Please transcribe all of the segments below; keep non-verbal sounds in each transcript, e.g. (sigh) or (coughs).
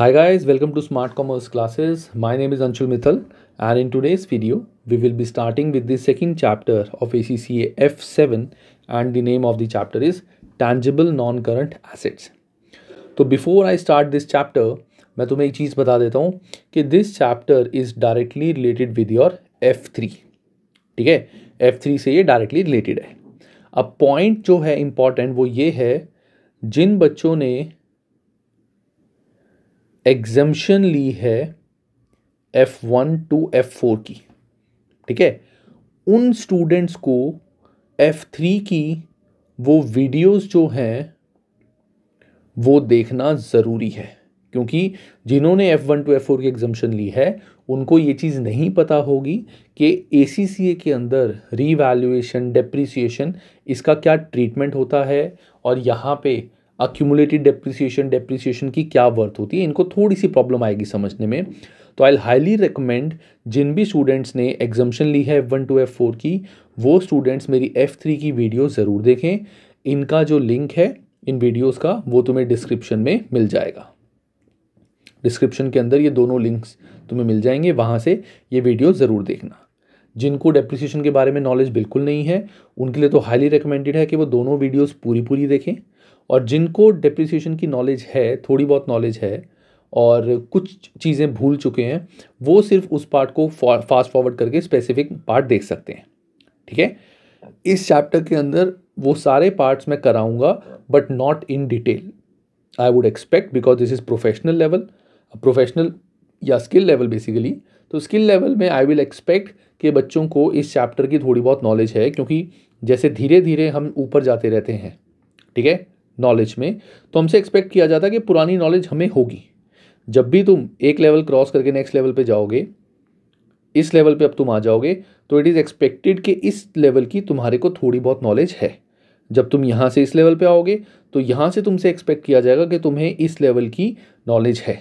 Hi guys, welcome to Smart Commerce classes. My name is Anshul Mithal and in today's video, we will be starting with the second chapter of ACCA F7 and the name of the chapter is Tangible Non-Current Assets. So before I start this chapter, मैं तुम्हें एक चीज़ बता देता हूँ कि this chapter is directly related with your F three ठीक है F three से ये डायरेक्टली रिलेटेड है अब पॉइंट जो है इम्पॉर्टेंट वो ये है जिन बच्चों ने एग्जम्पन ली है F one two F four की ठीक है उन स्टूडेंट्स को एफ़ थ्री की वो वीडियोस जो हैं वो देखना ज़रूरी है क्योंकि जिन्होंने F one two F four की एग्जम्पन ली है उनको ये चीज़ नहीं पता होगी कि ए के अंदर रीवैल्यूएशन डेप्रिसिएशन इसका क्या ट्रीटमेंट होता है और यहाँ पे अक्यूमुलेटेड डेप्रिसिएशन डेप्रिसिएशन की क्या वर्थ होती है इनको थोड़ी सी प्रॉब्लम आएगी समझने में तो आई हाईली रिकमेंड जिन भी स्टूडेंट्स ने एग्जामेशन ली है F one two F four की वो स्टूडेंट्स मेरी एफ़ थ्री की वीडियो ज़रूर देखें इनका जो लिंक है इन वीडियोस का वो तुम्हें डिस्क्रिप्शन में मिल जाएगा डिस्क्रिप्शन के अंदर ये दोनों लिंक्स तुम्हें मिल जाएंगे वहाँ से ये वीडियो ज़रूर देखना जिनको डेप्रिसिएशन के बारे में नॉलेज बिल्कुल नहीं है उनके लिए तो हाईली रिकमेंडेड है कि वो दोनों वीडियोज़ पूरी पूरी देखें और जिनको डिप्रिसिएशन की नॉलेज है थोड़ी बहुत नॉलेज है और कुछ चीज़ें भूल चुके हैं वो सिर्फ उस पार्ट को फास्ट फॉरवर्ड करके स्पेसिफिक पार्ट देख सकते हैं ठीक है इस चैप्टर के अंदर वो सारे पार्ट्स मैं कराऊंगा but not in detail I would expect because this is professional level professional या स्किल लेवल बेसिकली तो स्किल लेवल में आई विल एक्सपेक्ट कि बच्चों को इस चैप्टर की थोड़ी बहुत नॉलेज है क्योंकि जैसे धीरे धीरे हम ऊपर जाते रहते हैं ठीक है नॉलेज में तो हमसे एक्सपेक्ट किया जाता है कि पुरानी नॉलेज हमें होगी जब भी तुम एक लेवल क्रॉस करके नेक्स्ट लेवल पे जाओगे इस लेवल पे अब तुम आ जाओगे तो इट इज़ एक्सपेक्टेड कि इस लेवल की तुम्हारे को थोड़ी बहुत नॉलेज है जब तुम यहाँ से इस लेवल पे आओगे तो यहाँ से तुमसे एक्सपेक्ट किया जाएगा कि तुम्हें इस लेवल की नॉलेज है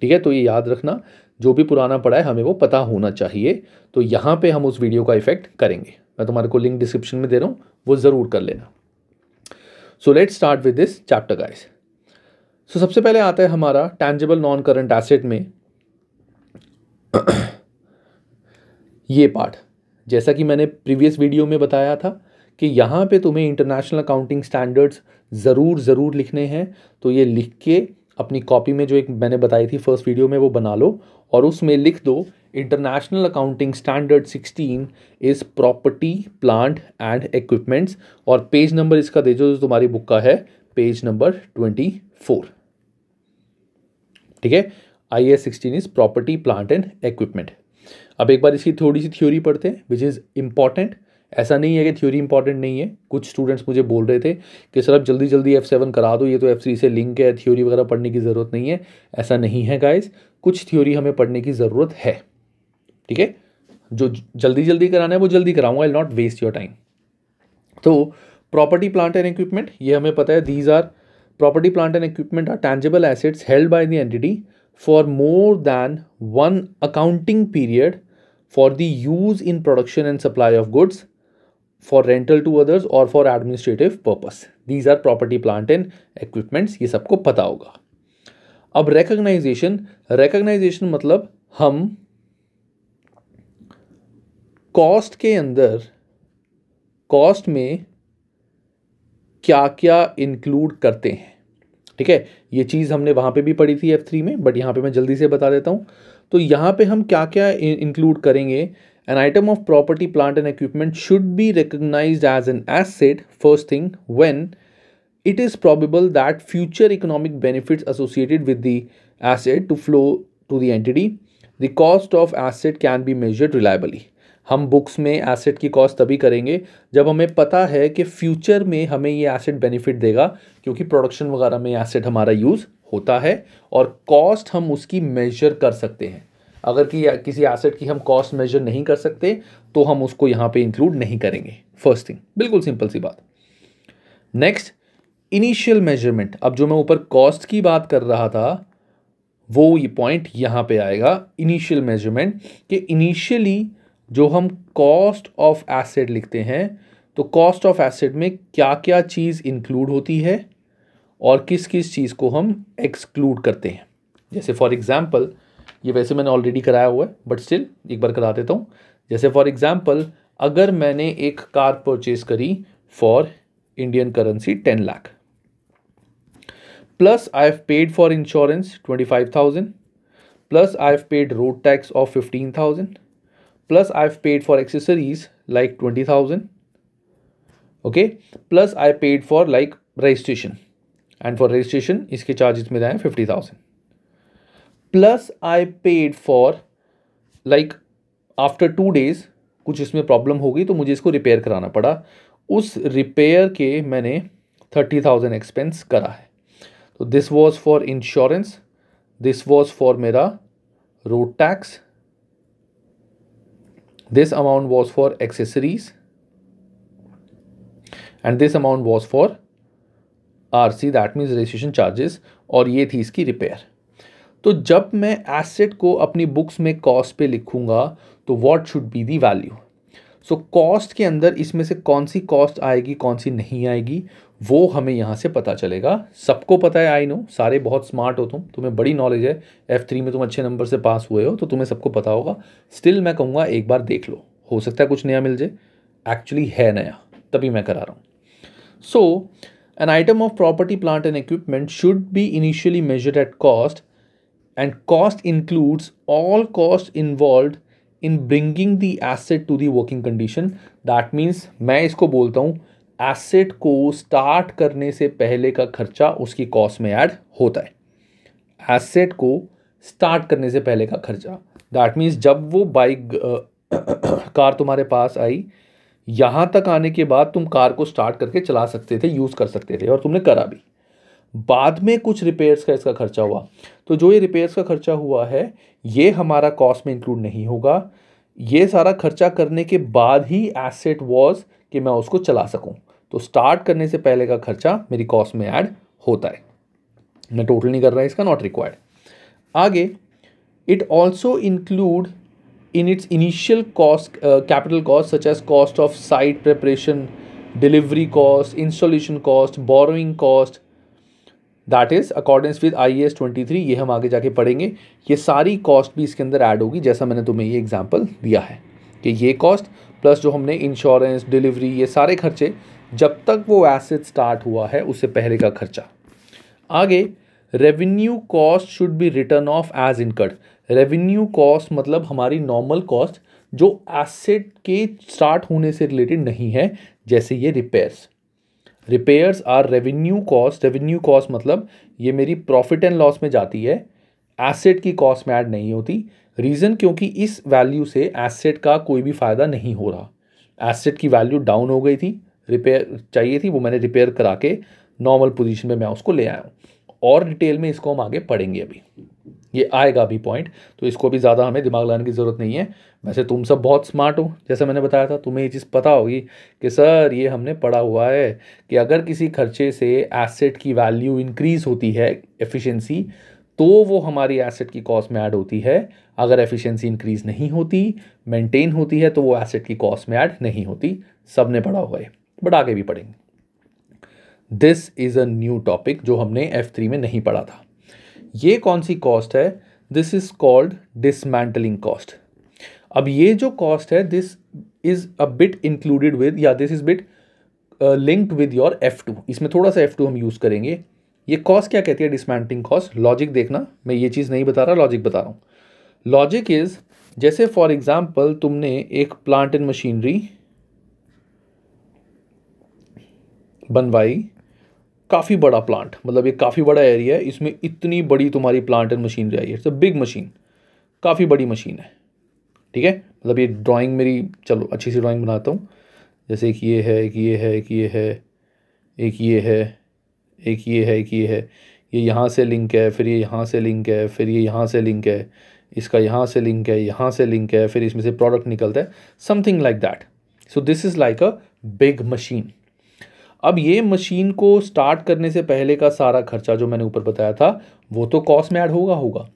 ठीक है तो ये याद रखना जो भी पुराना पड़ा है हमें वो पता होना चाहिए तो यहाँ पे हम उस वीडियो का इफेक्ट करेंगे मैं तुम्हारे को लिंक डिस्क्रिप्शन में दे रहा हूँ वो ज़रूर कर लेना so let start with this chapter guys so सबसे पहले आता है हमारा टैंजेबल नॉन करंट एसेट में ये पार्ट जैसा कि मैंने प्रीवियस वीडियो में बताया था कि यहाँ पे तुम्हें इंटरनेशनल अकाउंटिंग स्टैंडर्ड्स ज़रूर ज़रूर लिखने हैं तो ये लिख के अपनी कॉपी में जो एक मैंने बताई थी फर्स्ट वीडियो में वो बना लो और उसमें लिख दो international accounting standard 16 is property plant and equipments और पेज नंबर इसका दे जो तुम्हारी बुक का है पेज नंबर 24 ठीक है I S sixteen is property plant and equipment अब एक बार इसकी थोड़ी सी थ्योरी पढ़ते हैं विच इज़ इम्पॉर्टेंट ऐसा नहीं है कि थ्योरी इंपॉर्टेंट नहीं है कुछ स्टूडेंट्स मुझे बोल रहे थे कि सर आप जल्दी जल्दी एफ़ सेवन करा दो ये तो एफ़ थ्री से लिंक है थ्योरी वगैरह पढ़ने की ज़रूरत नहीं है ऐसा नहीं है गाइस कुछ थ्योरी हमें पढ़ने की ज़रूरत है ठीक है जो जल्दी जल्दी कराना है वो जल्दी कराऊंगा I not waste your time तो प्रॉपर्टी प्लांट एंड इक्विपमेंट ये हमें पता है these are property plant and equipment are tangible assets held by the entity for more than one accounting period for the use in production and supply of goods for rental to others और for administrative purpose these are property plant and equipments ये सबको पता होगा अब रेकग्नाइजेशन रेकग्नाइजेशन मतलब हम cost के अंदर कॉस्ट में क्या क्या इंक्लूड करते हैं ठीक है ये चीज़ हमने वहाँ पे भी पढ़ी थी एफ़ थ्री में बट यहाँ पे मैं जल्दी से बता देता हूँ तो यहाँ पे हम क्या क्या इंक्लूड करेंगे an item of property plant and equipment should be recognise as an asset first thing when it is probable that future economic benefits associated with the asset to flow to the entity the cost of asset can be measured reliably हम books में asset की cost तभी करेंगे जब हमें पता है कि फ्यूचर में हमें ये एसेट बेनिफिट देगा क्योंकि प्रोडक्शन वगैरह में एसेट हमारा यूज़ होता है और कॉस्ट हम उसकी मेजर कर सकते हैं अगर कि किसी एसेट की हम कॉस्ट मेजर नहीं कर सकते तो हम उसको यहाँ पे इंक्लूड नहीं करेंगे फर्स्ट थिंग बिल्कुल सिंपल सी बात नेक्स्ट इनिशियल मेजरमेंट अब जो मैं ऊपर कॉस्ट की बात कर रहा था वो ये पॉइंट यहाँ पे आएगा इनिशियल मेजरमेंट कि इनिशियली जो हम कॉस्ट ऑफ एसिड लिखते हैं तो कॉस्ट ऑफ एसिड में क्या क्या चीज़ इंक्लूड होती है और किस किस चीज़ को हम एक्सक्लूड करते हैं जैसे फॉर एग्ज़ाम्पल ये वैसे मैंने ऑलरेडी कराया हुआ है बट स्टिल एक बार करा देता हूँ जैसे फॉर एग्ज़ाम्पल अगर मैंने एक कार परचेज करी for Indian currency ten lakh plus I paid for insurance twenty five thousand plus I have paid road tax of fifteen thousand plus I've paid for accessories like 20,000 okay plus I paid for like registration and for registration इसके charges मेरे आए 50,000 plus I paid for like after two days कुछ इसमें problem हो गई तो मुझे इसको रिपेयर कराना पड़ा उस रिपेयर के मैंने थर्टी थाउजेंड एक्सपेंस करा है तो this was for insurance this was for मेरा road tax this amount was for accessories and this amount was for RC that means registration charges और ये थी इसकी रिपेयर तो जब मैं एसेट को अपनी बुक्स में कॉस्ट पे लिखूंगा तो what should be the value so cost के अंदर इसमें से कौन सी कॉस्ट आएगी कौन सी नहीं आएगी वो हमें यहाँ से पता चलेगा सबको पता है आई नो सारे बहुत स्मार्ट हो तुम तुम्हें बड़ी नॉलेज है एफ़ थ्री में तुम अच्छे नंबर से पास हुए हो तो तुम्हें सबको पता होगा स्टिल मैं कहूँगा एक बार देख लो हो सकता है कुछ नया मिल जाए एक्चुअली है नया तभी मैं करा रहा हूँ so an item of property plant and equipment should be initially measured at cost and cost includes all cost involve in bringing the asset to the working condition that means मैं इसको बोलता हूँ एसेट को start करने से पहले का खर्चा उसकी कॉस्ट में ऐड होता है एसेट को स्टार्ट करने से पहले का खर्चा दैट मीन्स जब वो बाइक (coughs) कार तुम्हारे पास आई यहाँ तक आने के बाद तुम कार को स्टार्ट करके चला सकते थे यूज़ कर सकते थे और तुमने करा भी बाद में कुछ रिपेयर्स का इसका खर्चा हुआ तो जो ये रिपेयर्स का खर्चा हुआ है ये हमारा कॉस्ट में इंक्लूड नहीं होगा ये सारा खर्चा करने के बाद ही एसेट वॉज कि मैं उसको चला सकूँ तो स्टार्ट करने से पहले का खर्चा मेरी कॉस्ट में ऐड होता है मैं टोटल नहीं कर रहा इसका नॉट रिक्वायर्ड आगे it also include in its initial cost capital cost such as cost of site preparation delivery cost installation cost borrowing cost that is according with I S twenty three ये हम आगे जाके पढ़ेंगे ये सारी cost भी इसके अंदर ऐड होगी जैसा मैंने तुम्हें ये एग्जाम्पल दिया है कि ये कॉस्ट प्लस जो हमने इंश्योरेंस डिलीवरी ये सारे खर्चे जब तक वो एसेट स्टार्ट हुआ है उससे पहले का खर्चा आगे revenue cost should be return off as incurred revenue cost मतलब हमारी नॉर्मल कॉस्ट जो एसेट के स्टार्ट होने से रिलेटेड नहीं है जैसे ये repairs repairs are revenue cost revenue cost मतलब ये मेरी प्रॉफिट एंड लॉस में जाती है एसेट की कॉस्ट में ऐड नहीं होती रीज़न क्योंकि इस वैल्यू से एसेट का कोई भी फ़ायदा नहीं हो रहा एसेट की वैल्यू डाउन हो गई थी रिपेयर चाहिए थी वो मैंने रिपेयर करा के नॉर्मल पोजीशन में मैं उसको ले आया हूँ और डिटेल में इसको हम आगे पढ़ेंगे अभी ये आएगा अभी पॉइंट तो इसको भी ज़्यादा हमें दिमाग लगाने की ज़रूरत नहीं है वैसे तुम सब बहुत स्मार्ट हो जैसे मैंने बताया था तुम्हें ये चीज़ पता होगी कि सर ये हमने पढ़ा हुआ है कि अगर किसी खर्चे से एसेट की वैल्यू इंक्रीज़ होती है एफिशिएंसी तो वो हमारी एसेट की कॉस्ट में ऐड होती है अगर एफिशिएंसी इंक्रीज़ नहीं होती मेंटेन होती है तो वो एसेट की कॉस्ट में ऐड नहीं होती सब ने पढ़ा हुआ है बट आगे भी पढ़ेंगे this is a new topic जो हमने एफ थ्री में नहीं पढ़ा था ये कौन सी कॉस्ट है this is called dismantling cost अब ये जो कॉस्ट है this is a bit included with या this is bit linked with your F two इसमें थोड़ा सा एफ टू हम यूज़ करेंगे ये कॉस्ट क्या कहती है डिसमेंटलिंग कॉस्ट लॉजिक देखना मैं ये चीज़ नहीं बता रहा लॉजिक बता रहा हूँ लॉजिक इज़ जैसे फॉर एग्ज़ाम्पल तुमने एक प्लांट एंड मशीनरी बनवाई काफ़ी बड़ा प्लांट मतलब ये काफ़ी बड़ा एरिया है इसमें इतनी बड़ी तुम्हारी प्लांट एंड मशीनरी आई है इट्स अ बिग मशीन काफ़ी बड़ी मशीन है ठीक है मतलब ये ड्राइंग मेरी चलो अच्छी सी ड्राइंग बनाता हूँ जैसे एक ये है एक ये है एक ये है एक ये है एक ये है एक ये है ये यहाँ से लिंक है फिर ये यहाँ से लिंक है फिर ये यहाँ से लिंक है इसका यहाँ से लिंक है यहाँ से लिंक है फिर इसमें से प्रोडक्ट निकलता है something like that so this is like a big machine अब ये मशीन को स्टार्ट करने से पहले का सारा खर्चा जो मैंने ऊपर बताया था वो तो कॉस्ट में ऐड होगा होगा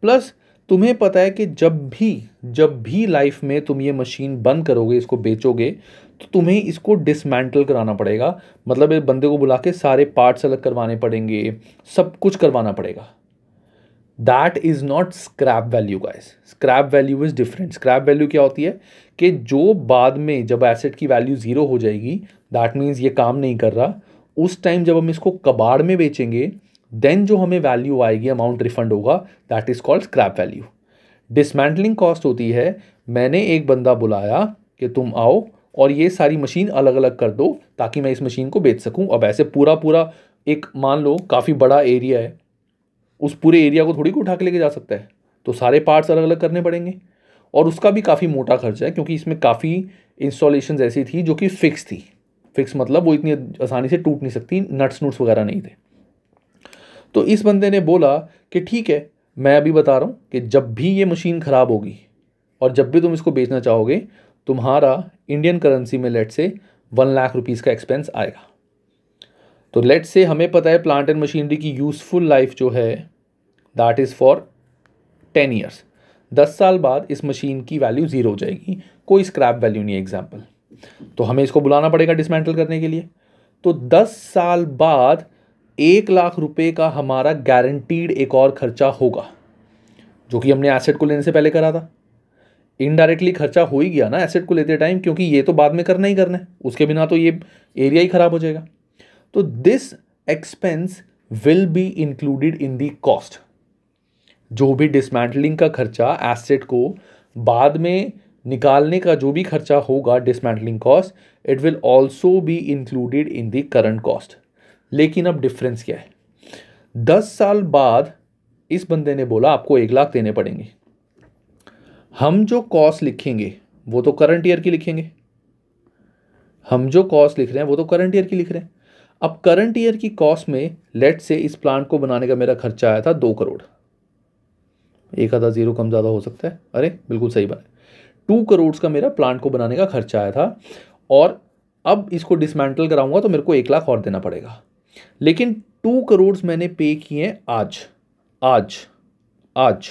प्लस तुम्हें पता है कि जब भी जब भी लाइफ में तुम ये मशीन बंद करोगे इसको बेचोगे तो तुम्हें इसको डिसमेंटल कराना पड़ेगा मतलब बंदे को बुला के सारे पार्ट्स अलग करवाने पड़ेंगे सब कुछ करवाना पड़ेगा that is not scrap value guys scrap value is different scrap value क्या होती है कि जो बाद में जब एसेट की वैल्यू ज़ीरो हो जाएगी दैट मीन्स ये काम नहीं कर रहा उस टाइम जब हम इसको कबाड़ में बेचेंगे देन जो हमें वैल्यू आएगी अमाउंट रिफंड होगा that is called scrap value dismantling cost होती है मैंने एक बंदा बुलाया कि तुम आओ और ये सारी मशीन अलग अलग कर दो ताकि मैं इस मशीन को बेच सकूं अब ऐसे पूरा पूरा एक मान लो काफ़ी बड़ा एरिया है उस पूरे एरिया को थोड़ी को उठा के लेके जा सकता है तो सारे पार्ट्स अलग अलग करने पड़ेंगे और उसका भी काफ़ी मोटा खर्चा है क्योंकि इसमें काफ़ी इंस्टॉलेशन ऐसी थी जो कि फिक्स थी फिक्स मतलब वो इतनी आसानी से टूट नहीं सकती नट्स नुट्स वगैरह नहीं थे तो इस बंदे ने बोला कि ठीक है मैं अभी बता रहा हूँ कि जब भी ये मशीन ख़राब होगी और जब भी तुम इसको बेचना चाहोगे तुम्हारा इंडियन करेंसी में let say one lakh rupees का एक्सपेंस आएगा तो लेट से हमें पता है प्लांट एंड मशीनरी की यूज़फुल लाइफ जो है that is for ten years दस साल बाद इस मशीन की वैल्यू ज़ीरो हो जाएगी कोई स्क्रैप वैल्यू नहीं है एग्जाम्पल तो हमें इसको बुलाना पड़ेगा डिसमेंटल करने के लिए तो दस साल बाद एक लाख रुपए का हमारा गारंटीड एक और खर्चा होगा जो कि हमने एसेट को लेने से पहले करा था इनडायरेक्टली खर्चा हो ही गया ना एसेट को लेते टाइम क्योंकि ये तो बाद में करना ही करना है उसके बिना तो ये एरिया ही ख़राब हो जाएगा तो this expense will be included in the cost जो भी डिसमेंटलिंग का खर्चा एसेट को बाद में निकालने का जो भी खर्चा होगा dismantling cost it will also be included in the current cost लेकिन अब डिफरेंस क्या है दस साल बाद इस बंदे ने बोला आपको एक लाख देने पड़ेंगे हम जो कॉस्ट लिखेंगे वो तो करंट ईयर की लिखेंगे हम जो कॉस्ट लिख रहे हैं वो तो करंट ईयर की लिख रहे हैं अब करंट ईयर की कॉस्ट में लेट से इस प्लांट को बनाने का मेरा खर्चा आया था दो करोड़ एक आधा ज़ीरो कम ज़्यादा हो सकता है अरे बिल्कुल सही बना टू करोड़ का मेरा प्लांट को बनाने का खर्चा आया था और अब इसको डिसमेंटल कराऊंगा तो मेरे को एक लाख और देना पड़ेगा लेकिन टू करोड़ मैंने पे किए आज आज आज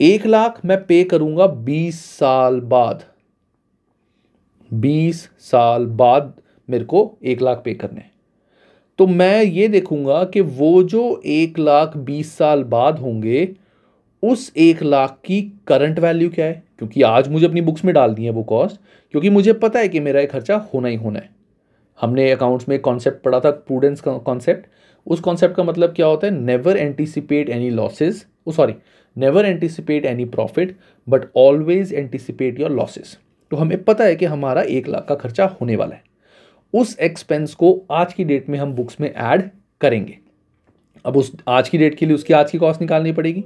एक लाख मैं पे करूंगा बीस साल बाद बीस साल बाद मेरे को एक लाख पे करने तो मैं ये देखूँगा कि वो जो एक लाख बीस साल बाद होंगे उस एक लाख की करंट वैल्यू क्या है क्योंकि आज मुझे अपनी बुक्स में डाल दी है वो कॉस्ट क्योंकि मुझे पता है कि मेरा ये खर्चा होना ही होना है हमने अकाउंट्स में कॉन्सेप्ट पढ़ा था प्रूडेंस का कॉन्सेप्ट उस कॉन्सेप्ट का मतलब क्या होता है never anticipate any losses sorry never anticipate any profit but always anticipate your losses तो हमें पता है कि हमारा एक लाख का खर्चा होने वाला है उस एक्सपेंस को आज की डेट में हम बुक्स में ऐड करेंगे अब उस आज की डेट के लिए उसकी आज की कॉस्ट निकालनी पड़ेगी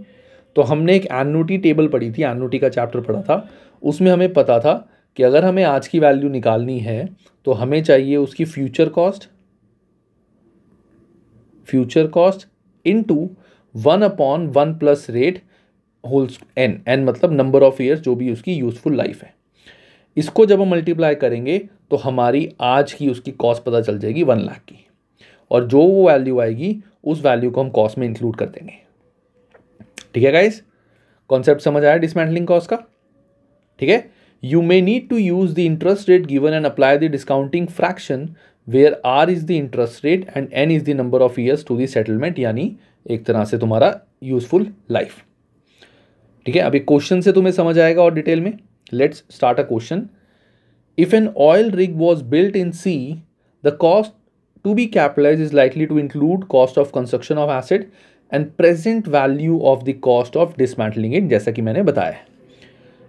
तो हमने एक एनुटी टेबल पढ़ी थी एनुटी का चैप्टर पढ़ा था उसमें हमें पता था कि अगर हमें आज की वैल्यू निकालनी है तो हमें चाहिए उसकी future cost future cost into one upon one plus rate whole's n n मतलब नंबर ऑफ ईयर्स जो भी उसकी यूज़फुल लाइफ है इसको जब हम मल्टीप्लाई करेंगे तो हमारी आज की उसकी कॉस्ट पता चल जाएगी वन लाख की और जो वो वैल्यू आएगी उस वैल्यू को हम कॉस्ट में इंक्लूड कर देंगे ठीक है गाइस कॉन्सेप्ट समझ आया डिसमेंटलिंग कॉस्ट का ठीक है you may need to use the interest rate given and apply the discounting fraction where r is the interest rate and n is the number of years to the settlement यानी एक तरह से तुम्हारा useful life ठीक है अभी question से तुम्हें समझ आएगा और डिटेल में Let's start a question. If an oil rig was built in sea, the cost to be capitalized is likely to include cost of construction of asset and present value of the cost of dismantling it जैसा कि मैंने बताया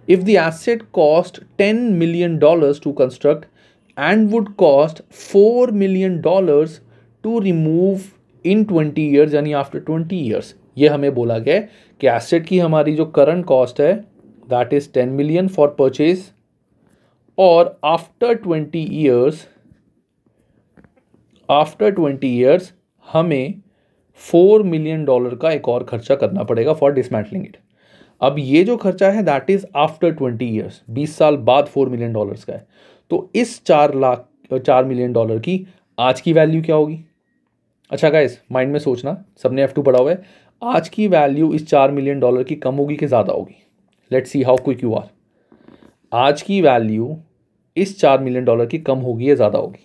If the asset cost 10 million dollars to construct and would cost 4 million dollars to remove in twenty years यानी after twenty years ये हमें बोला गया कि एसेट की हमारी जो करंट कॉस्ट है that is 10 million for purchase or after 20 years after twenty years हमें फोर मिलियन डॉलर का एक और खर्चा करना पड़ेगा फॉर डिसमेंटलिंग इट अब ये जो खर्चा है that is after twenty years बीस साल बाद फोर मिलियन डॉलर्स का है तो इस चार लाख चार मिलियन डॉलर की आज की वैल्यू क्या होगी अच्छा गाइस माइंड में सोचना सबने एफ टू पढ़ा हुआ है आज की वैल्यू इस चार मिलियन डॉलर की कम होगी कि ज़्यादा होगी let see how quick you are आज की वैल्यू इस चार मिलियन डॉलर की कम होगी या ज़्यादा होगी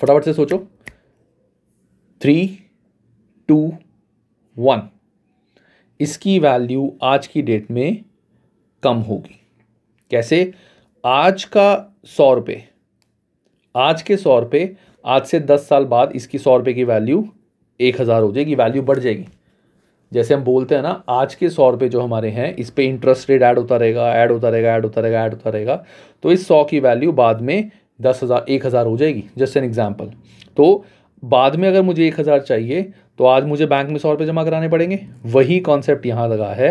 फटाफट से सोचो थ्री टू वन इसकी वैल्यू आज की डेट में कम होगी कैसे आज का सौ रुपये आज के सौ रुपये आज से दस साल बाद इसकी सौ रुपये की वैल्यू एक हज़ार हो जाएगी वैल्यू बढ़ जाएगी जैसे हम बोलते हैं ना आज के सौ रुपये जो हमारे हैं इस पर इंटरेस्ट रेट ऐड होता रहेगा ऐड होता रहेगा ऐड होता रहेगा ऐड होता रहेगा तो इस सौ की वैल्यू बाद में दस हज़ार एक हज़ार हो जाएगी जस्ट एन एग्जाम्पल तो बाद में अगर मुझे एक हज़ार चाहिए तो आज मुझे बैंक में सौ रुपये जमा कराने पड़ेंगे वही कॉन्सेप्ट यहाँ लगा है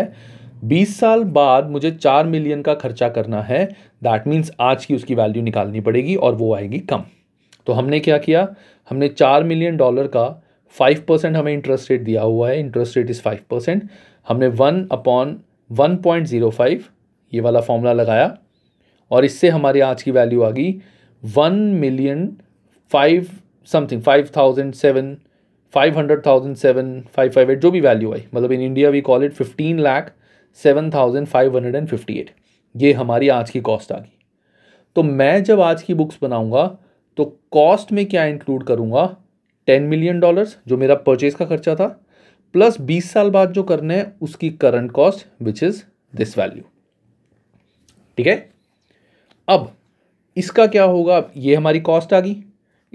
बीस साल बाद मुझे चार मिलियन का खर्चा करना है दैट मीन्स आज की उसकी वैल्यू निकालनी पड़ेगी और वो आएगी कम तो हमने क्या किया हमने चार मिलियन डॉलर का फाइव परसेंट हमें इंटरेस्ट रेट दिया हुआ है interest rate is five percent हमने one upon one point zero five ये वाला फॉर्मूला लगाया और इससे हमारी आज की वैल्यू आ गई one million five something five thousand seven five hundred thousand seven five five eight जो भी वैल्यू आई मतलब in India we call it fifteen lakh seven thousand five hundred and fifty eight ये हमारी आज की कॉस्ट आ गई तो मैं जब आज की बुक्स बनाऊंगा तो कॉस्ट में क्या इंक्लूड करूंगा टेन मिलियन डॉलर्स जो मेरा परचेज का खर्चा था प्लस बीस साल बाद जो करना है उसकी current cost which is this value ठीक है अब इसका क्या होगा ये हमारी कॉस्ट आ गई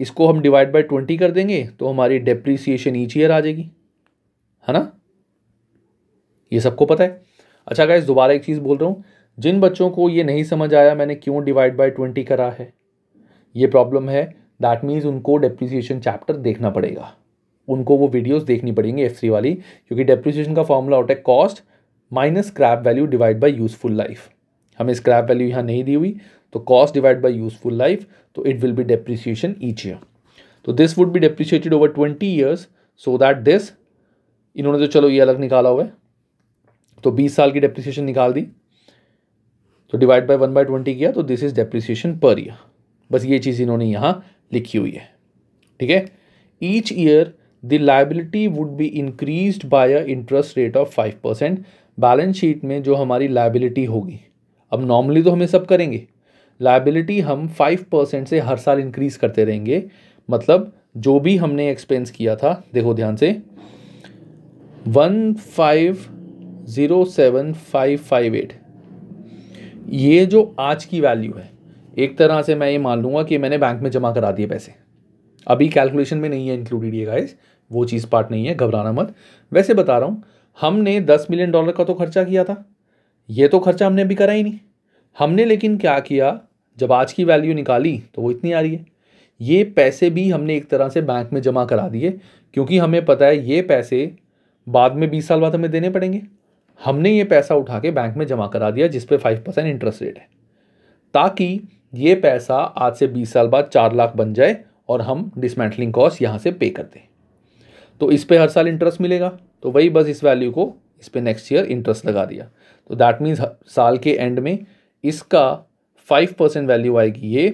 इसको हम डिवाइड बाय ट्वेंटी कर देंगे तो हमारी डेप्रिसिएशन ईच ईयर आ जाएगी है ना ये सबको पता है अच्छा गाइज दोबारा एक चीज़ बोल रहा हूँ जिन बच्चों को ये नहीं समझ आया मैंने क्यों डिवाइड बाय ट्वेंटी करा है ये प्रॉब्लम है दैट मीन्स उनको डेप्रिसिएशन चैप्टर देखना पड़ेगा उनको वो वीडियोस देखनी पड़ेंगी एफ वाली क्योंकि डेप्रिसिएशन का फॉर्मूला होता है cost minus scrap value divide by useful life हमें स्क्रैप वैल्यू यहाँ नहीं दी हुई तो cost divide by useful life तो it will be depreciation each year तो this would be depreciated over twenty years so that this इन्होंने तो चलो ये अलग निकाला हुआ है तो बीस साल की डेप्रिसिएशन निकाल दी तो divide by one by twenty किया तो this is depreciation per year बस ये चीज़ इन्होंने यहाँ लिखी हुई है ठीक है each year the liability would be increase by a interest rate of five percent balance sheet में जो हमारी लाइबिलिटी होगी अब नॉर्मली तो हमें सब करेंगे लाइबिलिटी हम फाइव परसेंट से हर साल इंक्रीज करते रहेंगे मतलब जो भी हमने एक्सपेंस किया था देखो ध्यान से one five zero seven five five eight ये जो आज की वैल्यू है एक तरह से मैं ये मान लूँगा कि मैंने बैंक में जमा करा दिए पैसे अभी कैलकुलेशन में नहीं है इंक्लूडेड ये गाइस वो चीज़ पार्ट नहीं है घबराना मत वैसे बता रहा हूँ हमने दस मिलियन डॉलर का तो खर्चा किया था ये तो खर्चा हमने अभी करा ही नहीं हमने लेकिन क्या किया जब आज की वैल्यू निकाली तो वो इतनी आ रही है ये पैसे भी हमने एक तरह से बैंक में जमा करा दिए क्योंकि हमें पता है ये पैसे बाद में बीस साल बाद हमें देने पड़ेंगे हमने ये पैसा उठा के बैंक में जमा करा दिया जिस पर फाइव परसेंट इंटरेस्ट रेट है ताकि ये पैसा आज से बीस साल बाद चार लाख बन जाए और हम डिसमेंटलिंग कॉस्ट यहाँ से पे कर दें तो इस पर हर साल इंटरेस्ट मिलेगा तो वही बस इस वैल्यू को इस पर नेक्स्ट ईयर इंटरेस्ट लगा दिया तो दैट मीन्स साल के एंड में इसका फाइव परसेंट वैल्यू आएगी ये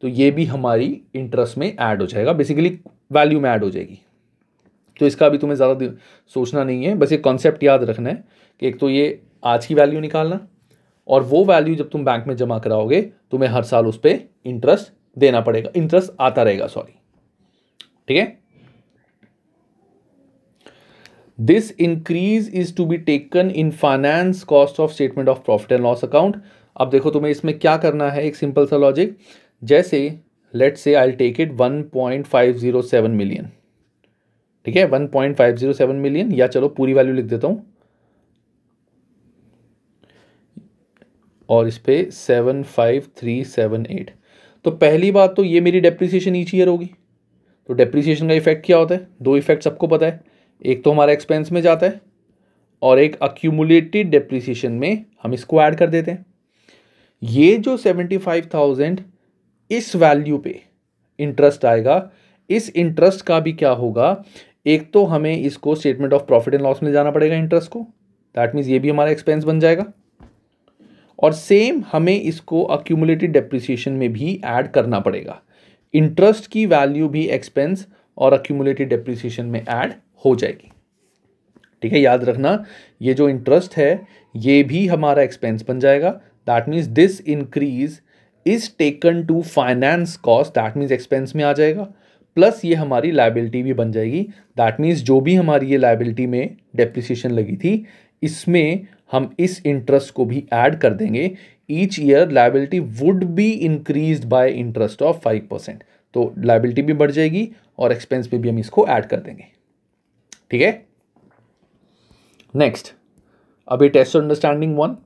तो ये भी हमारी इंटरेस्ट में ऐड हो जाएगा बेसिकली वैल्यू में ऐड हो जाएगी तो इसका अभी तुम्हें ज़्यादा सोचना नहीं है बस ये कॉन्सेप्ट याद रखना है कि एक तो ये आज की वैल्यू निकालना और वो वैल्यू जब तुम बैंक में जमा कराओगे तुम्हें हर साल उस पर इंटरेस्ट देना पड़ेगा इंटरेस्ट आता रहेगा सॉरी ठीक है this increase is to be taken in finance cost of statement of profit and loss account अब देखो तुम्हें इसमें क्या करना है एक सिंपल सा लॉजिक जैसे लेट से आई टेक इट 1.507 मिलियन ठीक है 1.507 मिलियन या चलो पूरी वैल्यू लिख देता हूँ और इस पर seven five three seven eight तो पहली बात तो ये मेरी डेप्रिसिएशन ईच ईयर होगी तो डेप्रिसिएशन का इफेक्ट क्या होता है दो इफेक्ट सबको पता है एक तो हमारा एक्सपेंस में जाता है और एक अक्यूमुलेटेड डेप्रिसिएशन में हम इसको ऐड कर देते हैं ये जो सेवेंटी फाइव थाउजेंड इस वैल्यू पे इंटरेस्ट आएगा इस इंटरेस्ट का भी क्या होगा एक तो हमें इसको statement of profit and loss में जाना पड़ेगा इंटरेस्ट को दैट मीन्स ये भी हमारा एक्सपेंस बन जाएगा और सेम हमें इसको अक्यूमुलेटेड डेप्रिसिएशन में भी ऐड करना पड़ेगा इंटरेस्ट की वैल्यू भी एक्सपेंस और अक्यूमुलेटेड डेप्रिसिएशन में ऐड हो जाएगी ठीक है याद रखना ये जो इंटरेस्ट है ये भी हमारा एक्सपेंस बन जाएगा that means this increase is taken to finance cost that means expense में आ जाएगा प्लस ये हमारी लाइबिलिटी भी बन जाएगी दैट मीन्स जो भी हमारी ये लाइबिलिटी में डेप्रिसिएशन लगी थी इसमें हम इस इंटरेस्ट को भी ऐड कर देंगे each year liability would be increase by interest of five percent तो लाइबिलिटी भी बढ़ जाएगी और एक्सपेंस पे भी हम इसको ऐड कर देंगे ठीक है नेक्स्ट अभी टेस्ट अंडरस्टैंडिंग वन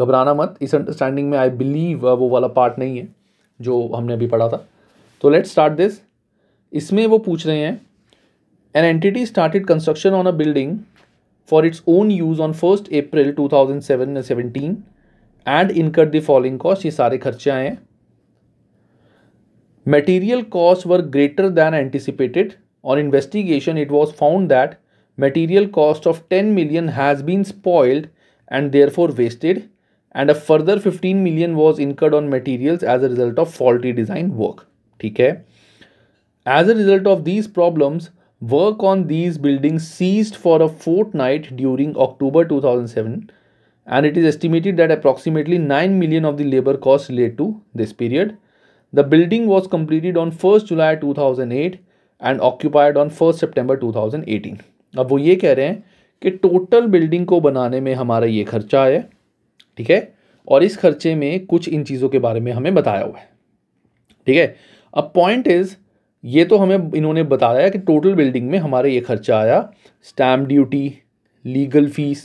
घबराना मत इस अंडरस्टैंडिंग में आई बिलीव वो वाला पार्ट नहीं है जो हमने अभी पढ़ा था तो लेट स्टार्ट दिस इसमें वो पूछ रहे हैं an entity started construction on a building for its own use on 1st April 2017 and incurred the following costs. ये सारे खर्चे आए हैं Material costs were greater than anticipated. On investigation, it was found that material cost of 10 million has been spoiled and therefore wasted and a further 15 million was incurred on materials as a result of faulty design work. ठीक As a result of these problems, Work on these buildings ceased for a fortnight during October 2007 and it is estimated that approximately 9 million of the labor costs relate to this period. The building was completed on 1st July 2008 and occupied on first सितंबर 2018 अब वो ये कह रहे हैं कि total building को बनाने में हमारा ये खर्चा है ठीक है और इस खर्चे में कुछ इन चीज़ों के बारे में हमें बताया हुआ है ठीक है अब पॉइंट इज ये तो हमें इन्होंने बताया कि टोटल बिल्डिंग में हमारे ये खर्चा आया stamp duty legal fees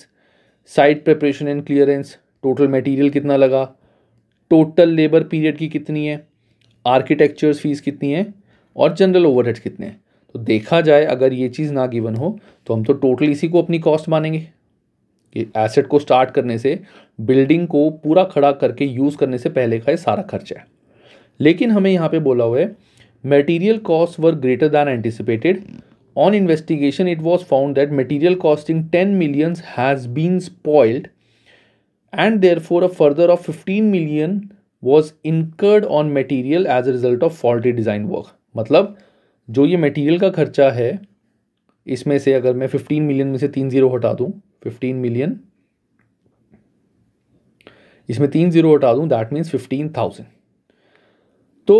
site preparation and clearance total material कितना लगा टोटल लेबर पीरियड की कितनी है आर्किटेक्चर्स फीस कितनी है और जनरल ओवरहेड्स कितने हैं तो देखा जाए अगर ये चीज़ ना गिवन हो तो हम तो टोटल इसी को अपनी कॉस्ट मानेंगे कि एसेट को स्टार्ट करने से बिल्डिंग को पूरा खड़ा करके यूज़ करने से पहले का ये सारा खर्चा है लेकिन हमें यहाँ पे बोला हुआ है material costs were greater than anticipated. On investigation, it was found that material costing 10 millions has been spoiled and therefore a further of 15 million was incurred on material as a result of faulty design work. मतलब जो ये material का खर्चा है इसमें से अगर मैं 15 मिलियन में से तीन ज़ीरो हटा दूँ 15 मिलियन इसमें तीन ज़ीरो हटा दूँ दैट मीन्स 15,000 तो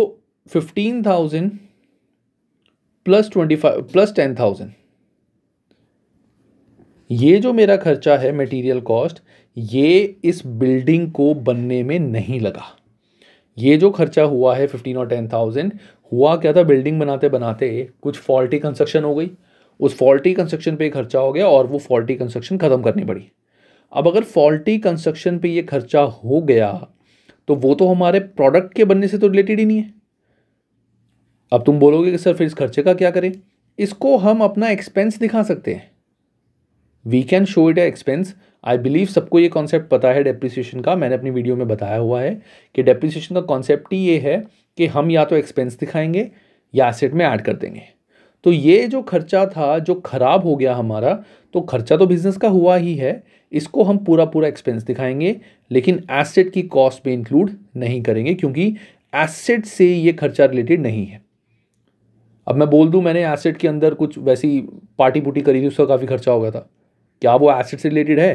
fifteen thousand plus twenty five plus ten thousand ये जो मेरा खर्चा है मटेरियल कॉस्ट ये इस बिल्डिंग को बनने में नहीं लगा ये जो खर्चा हुआ है फिफ्टीन और टेन थाउजेंड हुआ क्या था बिल्डिंग बनाते बनाते कुछ फॉल्टी कंस्ट्रक्शन हो गई उस फॉल्टी कंस्ट्रक्शन पे खर्चा हो गया और वो फॉल्टी कंस्ट्रक्शन ख़त्म करनी पड़ी अब अगर फॉल्टी कंस्ट्रक्शन पे ये खर्चा हो गया तो वो तो हमारे प्रोडक्ट के बनने से तो रिलेटेड ही नहीं है अब तुम बोलोगे कि सर फिर इस खर्चे का क्या करें इसको हम अपना एक्सपेंस दिखा सकते हैं we can show it a expense I believe सबको ये कॉन्सेप्ट पता है डेप्रिसिएशन का मैंने अपनी वीडियो में बताया हुआ है कि डेप्रिसिएशन का कॉन्सेप्ट ही ये है कि हम या तो एक्सपेंस दिखाएंगे या एसेट में ऐड कर देंगे तो ये जो खर्चा था जो ख़राब हो गया हमारा तो खर्चा तो बिज़नेस का हुआ ही है इसको हम पूरा पूरा एक्सपेंस दिखाएंगे लेकिन एसेट की कॉस्ट में इंक्लूड नहीं करेंगे क्योंकि एसेट से ये खर्चा रिलेटेड नहीं है अब मैं बोल दूँ मैंने एसेट के अंदर कुछ वैसी पार्टी पुटी करी थी उसका काफ़ी खर्चा हो गया था क्या वो एसेट से रिलेटेड है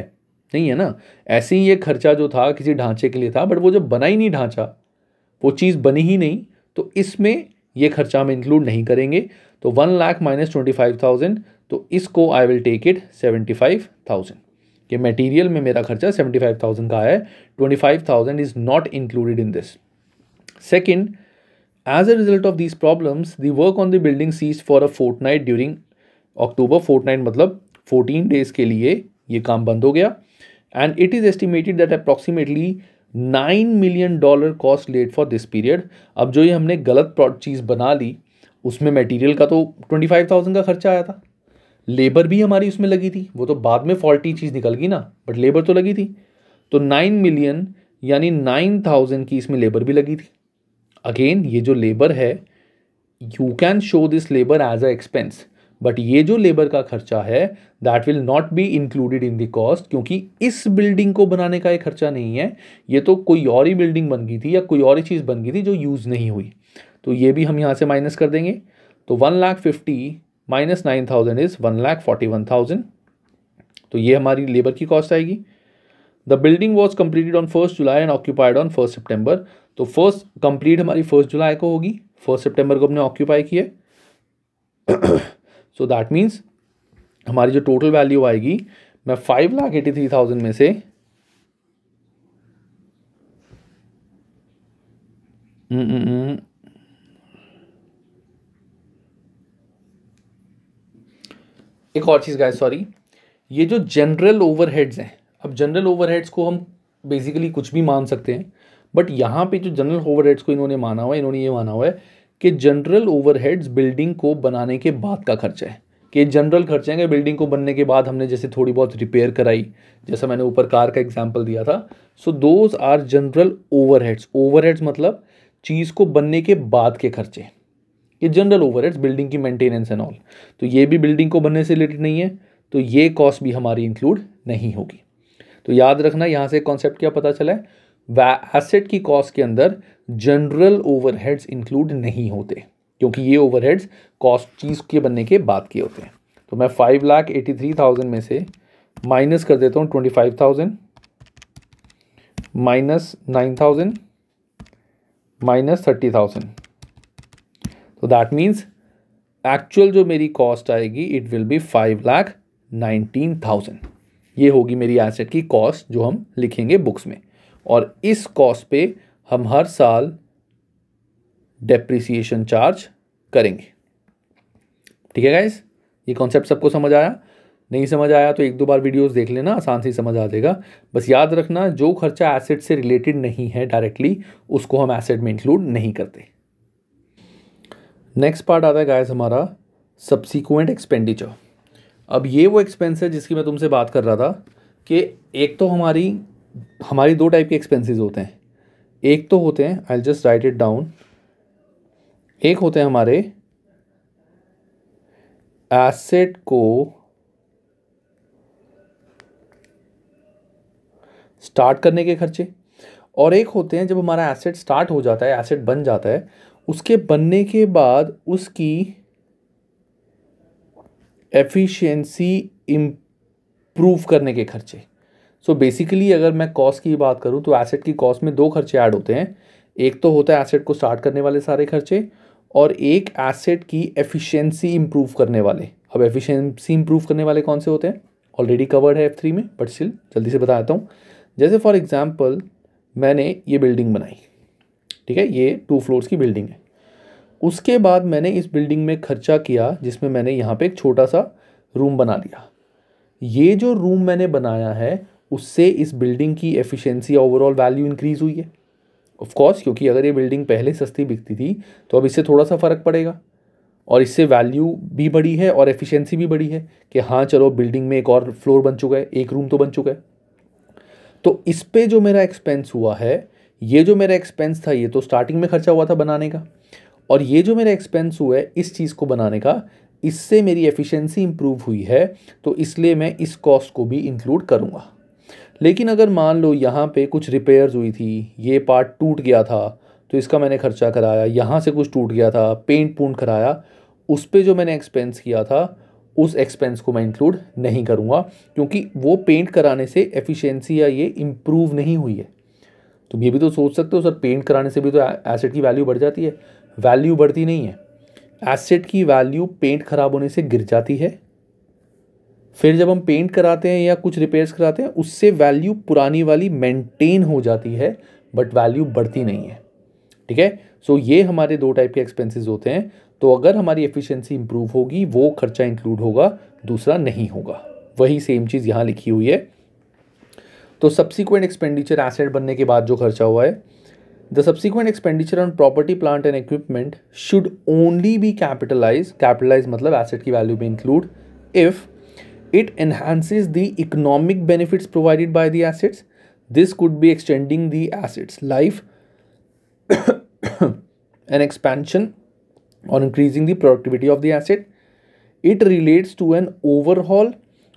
नहीं है ना ऐसे ही ये खर्चा जो था किसी ढांचे के लिए था बट वो जब बना ही नहीं ढांचा वो चीज़ बनी ही नहीं तो इसमें ये खर्चा हम इंक्लूड नहीं करेंगे तो one lakh minus twenty five thousand तो इसको I will take it seventy five thousand कि मटेरियल में मेरा खर्चा सेवेंटी फाइव थाउजेंड का है twenty five thousand is not included in this second As a result of these problems, the work on the building ceased for a fortnight during October. Fortnight मतलब 14 days के लिए ये काम बंद हो गया and it is estimated that approximately nine million dollar cost late for this period अब जो ये हमने गलत चीज़ बना ली उसमें मटेरियल का तो ट्वेंटी फाइव थाउजेंड का खर्चा आया था लेबर भी हमारी उसमें लगी थी वो तो बाद में फॉल्टी चीज़ निकल गई ना बट लेबर तो लगी थी तो नाइन मिलियन यानी नाइन थाउजेंड की इसमें लेबर भी लगी थी अगेन ये जो लेबर है you can show this labour as a expense but ये जो लेबर का खर्चा है that will not be included in the cost क्योंकि इस बिल्डिंग को बनाने का ये खर्चा नहीं है ये तो कोई और ही बिल्डिंग बन गई थी या कोई और ही चीज़ बन गई थी जो यूज़ नहीं हुई तो ये भी हम यहाँ से माइनस कर देंगे तो one lakh fifty minus nine thousand is one lakh forty one thousand तो ये हमारी लेबर की कॉस्ट आएगी the building was completed on first July and occupied on first September तो फर्स्ट कंप्लीट हमारी फर्स्ट जुलाई को होगी फर्स्ट सेप्टेम्बर को हमने ऑक्यूपाई किया सो दैट मीन्स हमारी जो टोटल वैल्यू आएगी मैं five lakh eighty three thousand में से हम्म, हम्म, हम्म। एक और चीज़ गाय सॉरी ये जो जनरल ओवरहेड्स हैं अब जनरल ओवरहेड्स को हम बेसिकली कुछ भी मान सकते हैं बट यहाँ पे जो जनरल ओवरहेड्स को इन्होंने माना हुआ है इन्होंने ये माना हुआ है कि जनरल ओवरहेड्स बिल्डिंग को बनाने के बाद का खर्चा है कि जनरल खर्चे हैं कि बिल्डिंग को बनने के बाद हमने जैसे थोड़ी बहुत रिपेयर कराई जैसा मैंने ऊपर कार का एग्जाम्पल दिया था so those are general overheads overheads मतलब चीज़ को बनने के बाद के खर्चे ये जनरल ओवरहेड्स बिल्डिंग की मेंटेनेंस एंड ऑल तो ये भी बिल्डिंग को बनने से रिलेटेड नहीं है तो ये कॉस्ट भी हमारी इंक्लूड नहीं होगी तो याद रखना यहाँ से कॉन्सेप्ट क्या पता चला है एसेट की कॉस्ट के अंदर जनरल ओवरहेड्स इंक्लूड नहीं होते क्योंकि ये ओवरहेड्स कॉस्ट चीज़ के बनने के बाद के होते हैं तो मैं five lakh eighty three thousand में से माइनस कर देता हूँ twenty five thousand minus nine thousand minus thirty thousand तो दैट मीन्स एक्चुअल जो मेरी कॉस्ट आएगी it will be five lakh nineteen thousand ये होगी मेरी एसेट की कॉस्ट जो हम लिखेंगे बुक्स में और इस कॉस्ट पे हम हर साल डेप्रिसिएशन चार्ज करेंगे ठीक है गाइज ये कॉन्सेप्ट सबको समझ आया नहीं समझ आया तो एक दो बार वीडियोस देख लेना आसान से समझ आ जाएगा बस याद रखना जो खर्चा एसेट से रिलेटेड नहीं है डायरेक्टली उसको हम एसेट में इंक्लूड नहीं करते नेक्स्ट पार्ट आता है गाइस हमारा सब्सिक्वेंट एक्सपेंडिचर अब ये वो एक्सपेंस है जिसकी मैं तुमसे बात कर रहा था कि एक तो हमारी हमारी दो टाइप के एक्सपेंसेस होते हैं एक तो होते हैं I just write it down एक होते हैं हमारे एसेट को स्टार्ट करने के खर्चे और एक होते हैं जब हमारा एसेट स्टार्ट हो जाता है एसेट बन जाता है उसके बनने के बाद उसकी एफिशिएंसी इम्प्रूव करने के खर्चे सो so बेसिकली अगर मैं कॉस्ट की बात करूँ तो एसेट की कॉस्ट में दो खर्चे ऐड होते हैं एक तो होता है एसेट को स्टार्ट करने वाले सारे खर्चे और एक एसेट की एफिशिएंसी इम्प्रूव करने वाले अब एफिशिएंसी इम्प्रूव करने वाले कौन से होते हैं ऑलरेडी कवर्ड है एफ थ्री में बट स्टिल जल्दी से बता देता हूँ जैसे फॉर एग्ज़ाम्पल मैंने ये बिल्डिंग बनाई ठीक है ये टू फ्लोर्स की बिल्डिंग है उसके बाद मैंने इस बिल्डिंग में खर्चा किया जिसमें मैंने यहाँ पे एक छोटा सा रूम बना दिया ये जो रूम मैंने बनाया है उससे इस बिल्डिंग की एफिशिएंसी ओवरऑल वैल्यू इंक्रीज़ हुई है ऑफ कोर्स क्योंकि अगर ये बिल्डिंग पहले सस्ती बिकती थी तो अब इससे थोड़ा सा फ़र्क पड़ेगा और इससे वैल्यू भी बढ़ी है और एफिशिएंसी भी बढ़ी है कि हाँ चलो बिल्डिंग में एक और फ्लोर बन चुका है एक रूम तो बन चुका है तो इस पर जो मेरा एक्सपेंस हुआ है ये जो मेरा एक्सपेंस था ये तो स्टार्टिंग में खर्चा हुआ था बनाने का और ये जो मेरा एक्सपेंस हुआ है इस चीज़ को बनाने का इससे मेरी एफिशिएंसी इम्प्रूव हुई है तो इसलिए मैं इस कॉस्ट को भी इंक्लूड करूँगा लेकिन अगर मान लो यहाँ पे कुछ रिपेयर्स हुई थी ये पार्ट टूट गया था तो इसका मैंने खर्चा कराया यहाँ से कुछ टूट गया था पेंट पूंट कराया उस पर जो मैंने एक्सपेंस किया था उस एक्सपेंस को मैं इंक्लूड नहीं करूँगा क्योंकि वो पेंट कराने से एफिशिएंसी या ये इम्प्रूव नहीं हुई है तुम ये भी तो सोच सकते हो सर पेंट कराने से भी तो एसेट की वैल्यू बढ़ जाती है वैल्यू बढ़ती नहीं है एसेट की वैल्यू पेंट ख़राब होने से गिर जाती है फिर जब हम पेंट कराते हैं या कुछ रिपेयर्स कराते हैं उससे वैल्यू पुरानी वाली मेंटेन हो जाती है बट वैल्यू बढ़ती नहीं है ठीक है सो ये हमारे दो टाइप के एक्सपेंसेस होते हैं तो अगर हमारी एफिशिएंसी इंप्रूव होगी वो खर्चा इंक्लूड होगा दूसरा नहीं होगा वही सेम चीज़ यहाँ लिखी हुई है तो सब्सिक्वेंट एक्सपेंडिचर एसेट बनने के बाद जो खर्चा हुआ है The subsequent expenditure on property, plant and equipment should only be capitalized, capitalized matlab asset ki value may include, if it enhances the economic benefits provided by the assets. This could be extending the asset's life, (coughs) an expansion or increasing the productivity of the asset. It relates to an overhaul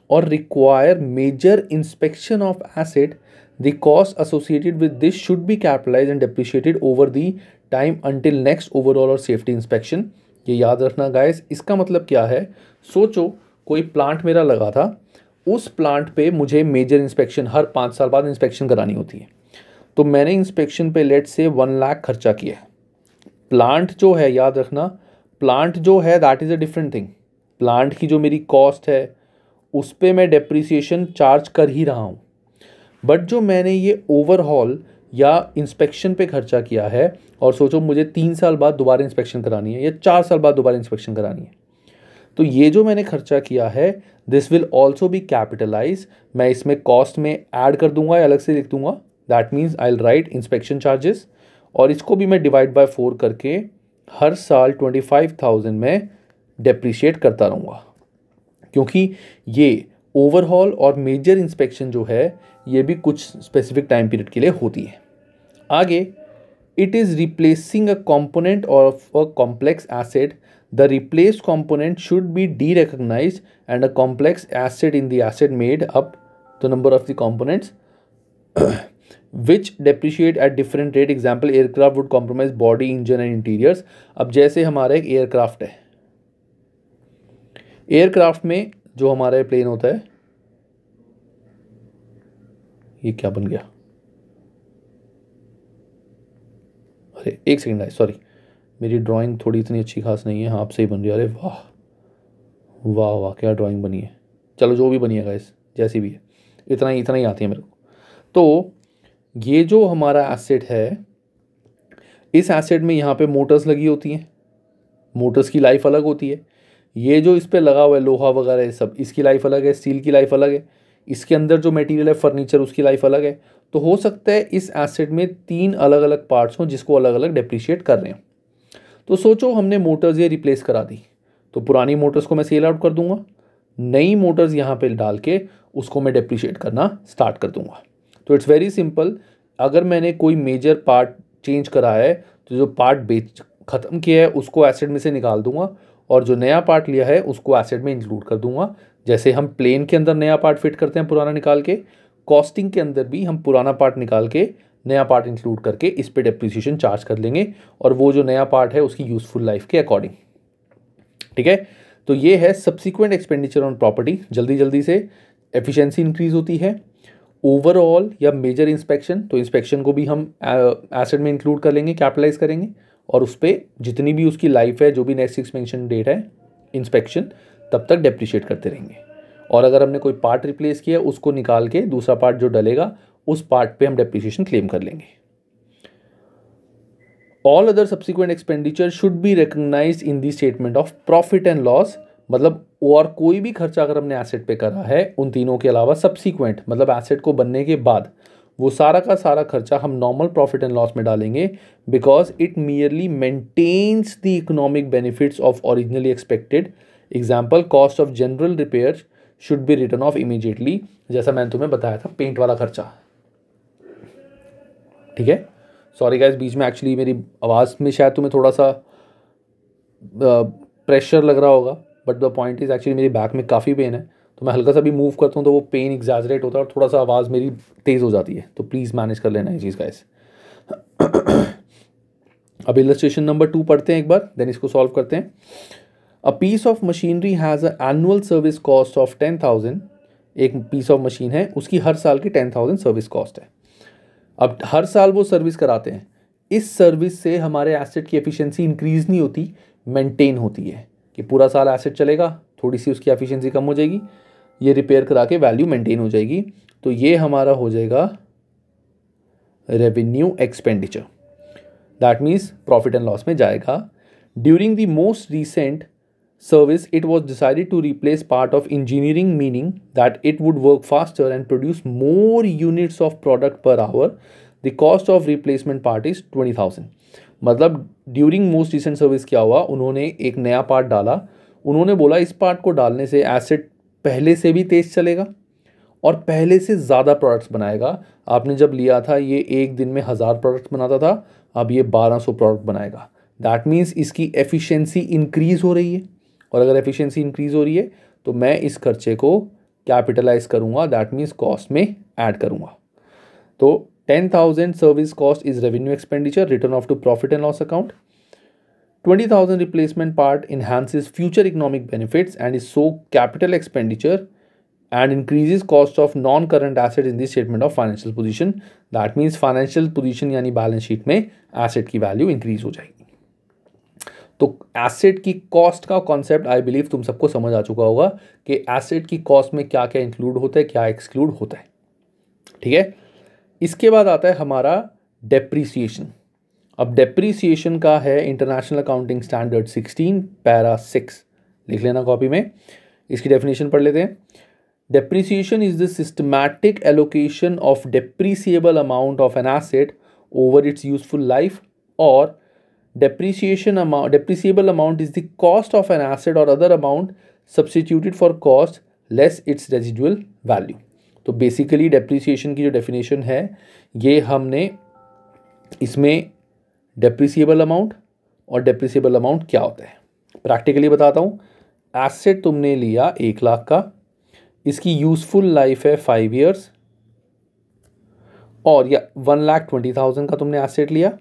or require major inspection of asset The cost associated with this should be capitalized and depreciated over the time until next overall और safety inspection. ये याद रखना guys इसका मतलब क्या है सोचो कोई प्लांट मेरा लगा था उस प्लांट पे मुझे मेजर इंस्पेक्शन हर पाँच साल बाद इंस्पेक्शन करानी होती है तो मैंने इंस्पेक्शन पे लेट से वन लाख खर्चा किया है प्लांट जो है याद रखना प्लांट जो है that is a different thing plant की जो मेरी कॉस्ट है उस पर मैं डेप्रिसिएशन चार्ज कर ही रहा हूँ बट जो मैंने ये ओवरहॉल या इंस्पेक्शन पे खर्चा किया है और सोचो मुझे तीन साल बाद दोबारा इंस्पेक्शन करानी है या चार साल बाद दोबारा इंस्पेक्शन करानी है तो ये जो मैंने खर्चा किया है this will also be capitalise मैं इसमें कॉस्ट में ऐड कर दूंगा या अलग से लिख दूंगा that means I write inspection charges और इसको भी मैं डिवाइड बाय फोर करके हर साल ट्वेंटी फाइव थाउजेंड में डेप्रीशिएट करता रहूँगा क्योंकि ये ओवरहॉल और मेजर इंस्पेक्शन जो है ये भी कुछ स्पेसिफिक टाइम पीरियड के लिए होती है आगे it is replacing a component of a complex asset the replace component should be derecognise and a complex asset in the asset made up the number of the components which depreciate at different rate example aircraft would compromise body engine and interiors अब जैसे हमारा एक aircraft है aircraft में जो हमारा plane होता है ये क्या बन गया अरे एक सेकंड आए सॉरी मेरी ड्राइंग थोड़ी इतनी अच्छी खास नहीं है आपसे ही बन रही है अरे वाह वाह वाह क्या ड्राइंग बनी है चलो जो भी बनी है गाइस जैसी भी है इतना ही इतना ही आती है मेरे को तो ये जो हमारा एसेट है इस एसेट में यहाँ पे मोटर्स लगी होती हैं मोटर्स की लाइफ अलग होती है ये जो इस पर लगा हुआ है लोहा वगैरह ये सब इसकी लाइफ अलग है स्टील की लाइफ अलग है इसके अंदर जो मटेरियल है फर्नीचर उसकी लाइफ अलग है तो हो सकता है इस एसेट में तीन अलग अलग पार्ट्स हों जिसको अलग अलग डिप्रिशिएट कर रहे हैं तो सोचो हमने मोटर्स ये रिप्लेस करा दी तो पुरानी मोटर्स को मैं सेल आउट कर दूंगा नई मोटर्स यहाँ पे डाल के उसको मैं डिप्रिशिएट करना स्टार्ट कर दूंगा तो इट्स वेरी सिंपल अगर मैंने कोई मेजर पार्ट चेंज करा है तो जो पार्ट बेच ख़त्म किया है उसको एसिड में से निकाल दूंगा और जो नया पार्ट लिया है उसको एसेट में इंक्लूड कर दूंगा जैसे हम प्लेन के अंदर नया पार्ट फिट करते हैं पुराना निकाल के कॉस्टिंग के अंदर भी हम पुराना पार्ट निकाल के नया पार्ट इंक्लूड करके इस पर डेप्रिसिएशन चार्ज कर लेंगे और वो जो नया पार्ट है उसकी यूज़फुल लाइफ के अकॉर्डिंग ठीक है तो ये है सब्सिक्वेंट एक्सपेंडिचर ऑन प्रॉपर्टी जल्दी जल्दी से एफिशिएंसी इंक्रीज होती है ओवरऑल या मेजर इंस्पेक्शन तो इंस्पेक्शन को भी हम एसेट में इंक्लूड कर लेंगे कैपिटलाइज करेंगे और उस पर जितनी भी उसकी लाइफ है जो भी नेक्स्ट एक्सपेंशन डेट है इंस्पेक्शन तब तक डेप्रिशिएट करते रहेंगे और अगर हमने कोई पार्ट रिप्लेस किया उसको निकाल के दूसरा पार्ट जो डलेगा उस पार्ट पे हम डेप्रिशिएशन क्लेम कर लेंगे all other subsequent expenditure should be recognise in the statement of profit and loss मतलब और कोई भी खर्चा अगर हमने एसेट पे करा है उन तीनों के अलावा सब्सिक्वेंट मतलब एसेट को बनने के बाद वो सारा का सारा खर्चा हम नॉर्मल प्रॉफिट एंड लॉस में डालेंगे because it merely maintains the economic benefits of originally expected example cost of general repair should be return off immediately जैसा मैंने तुम्हें बताया था पेंट वाला खर्चा ठीक है सॉरी गाइज बीच में एक्चुअली मेरी आवाज़ में शायद तुम्हें थोड़ा सा प्रेशर लग रहा होगा but the point is actually मेरी बैक में काफ़ी पेन है तो मैं हल्का सा भी मूव करता हूँ तो वो पेन एग्जाजरेट होता है और थोड़ा सा आवाज़ मेरी तेज़ हो जाती है तो प्लीज़ मैनेज कर लेना ये चीज़ गाइस अब इलस्ट्रेशन नंबर टू पढ़ते हैं एक बार देन इसको सॉल्व करते हैं a piece of machinery has annual service cost of ten thousand एक पीस ऑफ मशीन है उसकी हर साल की टेन थाउजेंड सर्विस कॉस्ट है अब हर साल वो सर्विस कराते हैं इस सर्विस से हमारे एसेट की एफिशिएंसी इंक्रीज़ नहीं होती मेंटेन होती है कि पूरा साल एसेट चलेगा थोड़ी सी उसकी एफिशिएंसी कम हो जाएगी ये रिपेयर करा के वैल्यू मेंटेन हो जाएगी तो ये हमारा हो जाएगा revenue expenditure that means profit and loss में जाएगा during the most recent service it was decided to replace part of engineering meaning that it would work faster and produce more units of product per hour the cost of replacement part is twenty thousand मतलब during most recent service क्या हुआ उन्होंने एक नया part डाला उन्होंने बोला इस पार्ट को डालने से एसेट पहले से भी तेज़ चलेगा और पहले से ज़्यादा प्रोडक्ट्स बनाएगा आपने जब लिया था ये एक दिन में हज़ार प्रोडक्ट्स बनाता था अब ये बारह सौ प्रोडक्ट बनाएगा दैट मीन्स इसकी एफिशिएंसी इंक्रीज़ हो रही है और अगर एफिशिएंसी इंक्रीज़ हो रही है तो मैं इस खर्चे को कैपिटलाइज करूँगा दैट मीन्स कॉस्ट में ऐड करूँगा तो ten thousand service cost is revenue expenditure written off to profit and loss account 20,000 replacement part enhances future economic benefits and is so capital expenditure and increases cost of non-current asset in the statement of financial position that means financial position यानी balance sheet में asset की value increase हो जाएगी तो asset की cost का concept I believe तुम सबको समझ आ चुका होगा कि एसेट की कॉस्ट में क्या क्या इंक्लूड होता है क्या एक्सक्लूड होता है ठीक है इसके बाद आता है हमारा डेप्रीसिएशन अब डेप्रीसिएशन का है international accounting standard sixteen para six लिख लेना कॉपी में इसकी डेफिनेशन पढ़ लेते हैं depreciation is the systematic allocation of depreciable amount of an asset over its useful life और depreciation amount depreciable amount is the cost of an asset और other amount substituted for cost less its residual value तो basically depreciation की जो definition है ये हमने इसमें depreciable amount और डेप्रिसिएबल अमाउंट क्या होता है प्रैक्टिकली बताता हूँ एसेट तुमने लिया एक लाख का इसकी यूज़फुल लाइफ है फाइव ईयर्स और या वन लाख ट्वेंटी थाउजेंड का तुमने एसेट लिया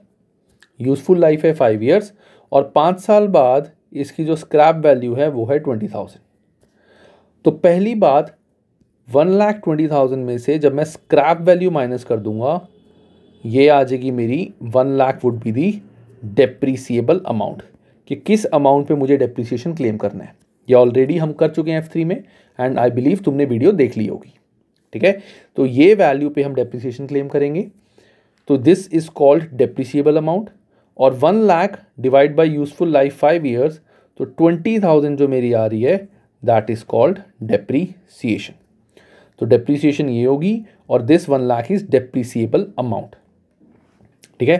यूज़फुल लाइफ है फाइव ईयर्स और पाँच साल बाद इसकी जो स्क्रैप वैल्यू है वो है ट्वेंटी थाउजेंड तो पहली बात वन लाख ट्वेंटी थाउजेंड में से जब मैं स्क्रैप वैल्यू माइनस कर दूंगा ये आ जाएगी मेरी one lakh would be the depreciable amount कि किस अमाउंट पे मुझे डेप्रीसीशन क्लेम करना है ये ऑलरेडी हम कर चुके हैं एफ थ्री में एंड आई बिलीव तुमने वीडियो देख ली होगी ठीक है तो ये वैल्यू पे हम डेप्रीसीशन क्लेम करेंगे तो this is called depreciable amount और one lakh divide by useful life five years तो ट्वेंटी थाउजेंड जो मेरी आ रही है दैट इज़ कॉल्ड डेप्रीसीशन तो डेप्रीसीशन ये होगी और this one lakh is depreciable amount ठीक है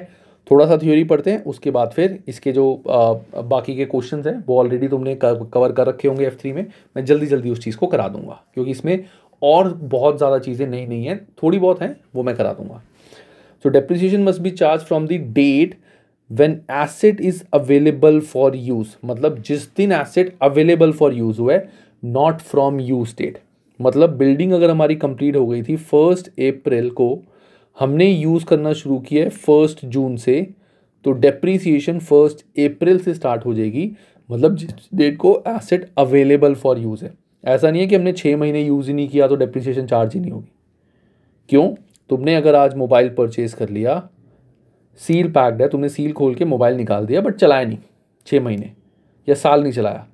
थोड़ा सा थ्योरी पढ़ते हैं उसके बाद फिर इसके जो आ, बाकी के क्वेश्चन हैं वो ऑलरेडी तुमने कवर कर रखे होंगे एफ थ्री में मैं जल्दी जल्दी उस चीज़ को करा दूंगा क्योंकि इसमें और बहुत ज़्यादा चीज़ें नहीं नहीं हैं थोड़ी बहुत हैं वो मैं करा दूंगा so depreciation must be charge from the date when asset is available for use मतलब जिस दिन एसेट अवेलेबल फॉर यूज़ हुआ है नॉट फ्रॉम यूज डेट मतलब बिल्डिंग अगर हमारी कंप्लीट हो गई थी फर्स्ट अप्रैल को हमने यूज़ करना शुरू किया है फर्स्ट जून से तो डेप्रीसीशन फर्स्ट अप्रैल से स्टार्ट हो जाएगी मतलब जिस डेट को एसेट अवेलेबल फॉर यूज़ है ऐसा नहीं है कि हमने छः महीने यूज़ ही नहीं किया तो डेप्रिसिएशन चार्ज ही नहीं होगी क्यों तुमने अगर आज मोबाइल परचेज कर लिया सील पैक्ड है तुमने सील खोल के मोबाइल निकाल दिया बट चलाया नहीं छः महीने या साल नहीं चलाया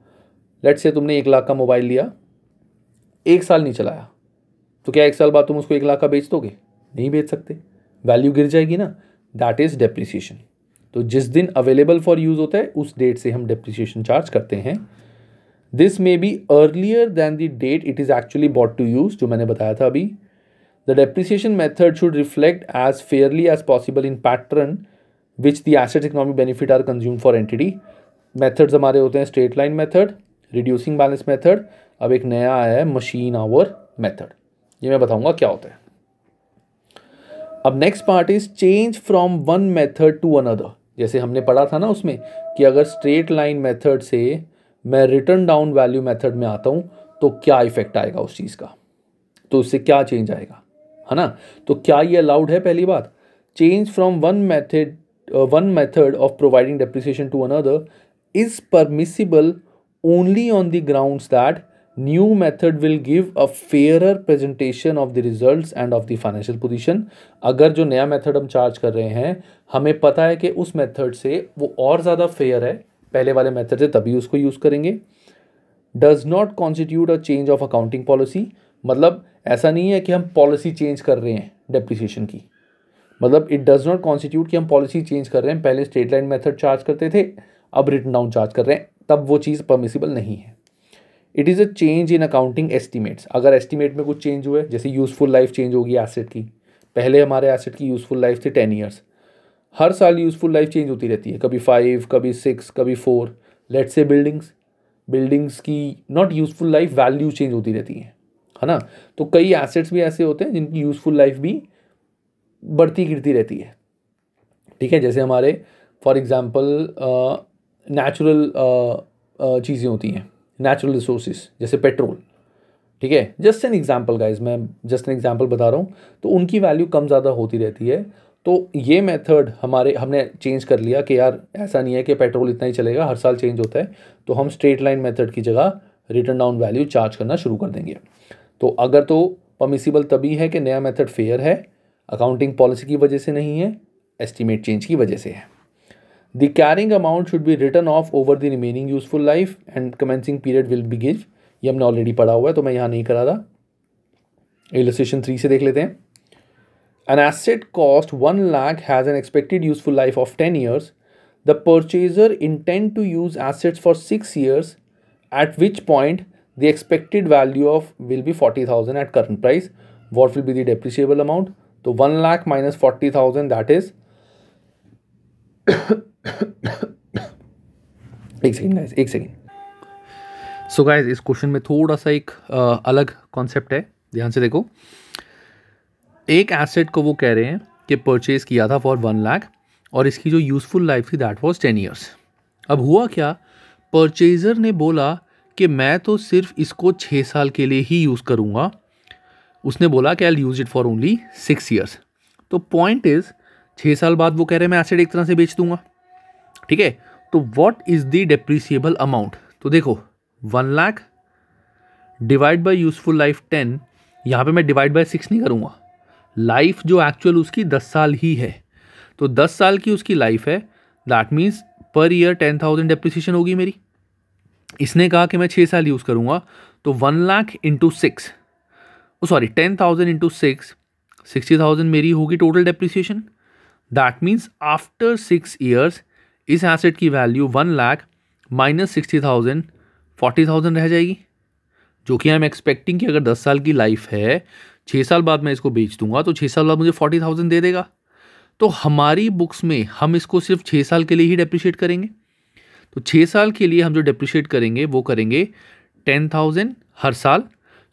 लेट से तुमने एक लाख का मोबाइल लिया एक साल नहीं चलाया तो क्या एक साल बाद तुम उसको एक लाख का बेच दोगे नहीं बेच सकते वैल्यू गिर जाएगी ना दैट इज़ डेप्रिसिएशन तो जिस दिन अवेलेबल फॉर यूज़ होता है उस डेट से हम डेप्रिसिएशन चार्ज करते हैं this may be earlier than the date it is actually bought to use जो मैंने बताया था अभी the depreciation method should reflect as fairly as possible in pattern which the asset economic benefit are consume for entity methods हमारे होते हैं straight line method reducing balance method अब एक नया आया है मशीन आवर मेथड ये मैं बताऊंगा क्या होता है अब next part is change from one method to another जैसे हमने पढ़ा था ना उसमें कि अगर स्ट्रेट लाइन मेथड से मैं रिटर्न डाउन वैल्यू मेथड में आता हूँ तो क्या इफेक्ट आएगा उस चीज़ का तो उससे क्या चेंज आएगा है ना तो क्या ये अलाउड है पहली बात change from one method one method of providing depreciation to another is permissible only on the grounds that new method will give a fairer presentation of the results and of the financial position अगर जो नया method हम charge कर रहे हैं हमें पता है कि उस method से वो और ज़्यादा fair है पहले वाले method से तभी उसको use करेंगे does not constitute a change of accounting policy मतलब ऐसा नहीं है कि हम पॉलिसी चेंज कर रहे हैं डेप्रिसिएशन की मतलब इट डज़ नॉट कॉन्स्टिट्यूट कि हम पॉलिसी चेंज कर रहे हैं पहले स्ट्रेट लाइन मेथड चार्ज करते थे अब रिटर्न डाउन चार्ज कर रहे हैं तब वो चीज़ परमिसिबल नहीं है it is a change in accounting estimates अगर एस्टिमेट में कुछ चेंज हुए जैसे यूज़फुल लाइफ चेंज होगी एसेट की पहले हमारे एसेट की यूज़फुल लाइफ थी टेन ईयर्स हर साल यूज़फुल लाइफ चेंज होती रहती है कभी फाइव कभी सिक्स कभी four let's say buildings buildings की not useful life value change होती रहती है है ना तो कई एसेट्स भी ऐसे होते हैं जिनकी यूज़फुल लाइफ भी बढ़ती गिरती रहती है ठीक है जैसे हमारे फॉर एग्ज़ाम्पल नेचुरल चीज़ें होती हैं नेचुरल रिसोर्सेज जैसे पेट्रोल ठीक है जस्ट एन एग्जाम्पल गाइज मैं जस्ट एन एग्जाम्पल बता रहा हूँ तो उनकी वैल्यू कम ज़्यादा होती रहती है तो ये मेथड हमारे हमने चेंज कर लिया कि यार ऐसा नहीं है कि पेट्रोल इतना ही चलेगा हर साल चेंज होता है तो हम स्ट्रेट लाइन मेथड की जगह रिटर्न डाउन वैल्यू चार्ज करना शुरू कर देंगे तो अगर तो पमिसिबल तभी है कि नया मेथड फेयर है अकाउंटिंग पॉलिसी की वजह से नहीं है एस्टिमेट चेंज की वजह से है The carrying amount should be written off over the remaining useful life and commencing period will be given. ये हमने ऑलरेडी पढ़ा हुआ है तो मैं यहाँ नहीं करा रहा illustration three an asset cost 1 lakh has an expected useful life of 10 years the purchaser intend to use assets for 6 years at which point the expected value of will be 40000 at current price what will be the depreciable amount so 1 lakh minus 40000 that is एक second guys एक second so guys इस question में थोड़ा सा एक आ, अलग concept है ध्यान से देखो एक एसेट को वो कह रहे हैं कि परचेज़ किया था फॉर वन लाख और इसकी जो यूज़फुल लाइफ थी दैट वॉज टेन ईयर्स अब हुआ क्या परचेज़र ने बोला कि मैं तो सिर्फ इसको छः साल के लिए ही यूज़ करूँगा उसने बोला कि I use it for only six years तो पॉइंट इज़ छः साल बाद वो कह रहे हैं मैं एसेट एक तरह से बेच दूँगा ठीक है तो what is the depreciable amount तो देखो one lakh divide by useful life ten यहाँ पे मैं डिवाइड बाय सिक्स नहीं करूँगा लाइफ जो एक्चुअल उसकी दस साल ही है तो दस साल की उसकी लाइफ है that means per year ten thousand depreciation होगी मेरी इसने कहा कि मैं छः साल यूज़ करूँगा तो one lakh into six sorry ten thousand into six sixty thousand मेरी होगी total depreciation that means after six years इस एसेट की value one lakh minus sixty thousand forty thousand रह जाएगी जो कि आई एम एक्सपेक्टिंग कि अगर दस साल की लाइफ है छः साल बाद मैं इसको बेच दूंगा तो छः साल बाद मुझे फोर्टी थाउजेंड दे देगा तो हमारी बुक्स में हम इसको सिर्फ छः साल के लिए ही डेप्रिशिएट करेंगे तो छः साल के लिए हम जो डेप्रिशिएट करेंगे वो करेंगे टेन थाउजेंड हर साल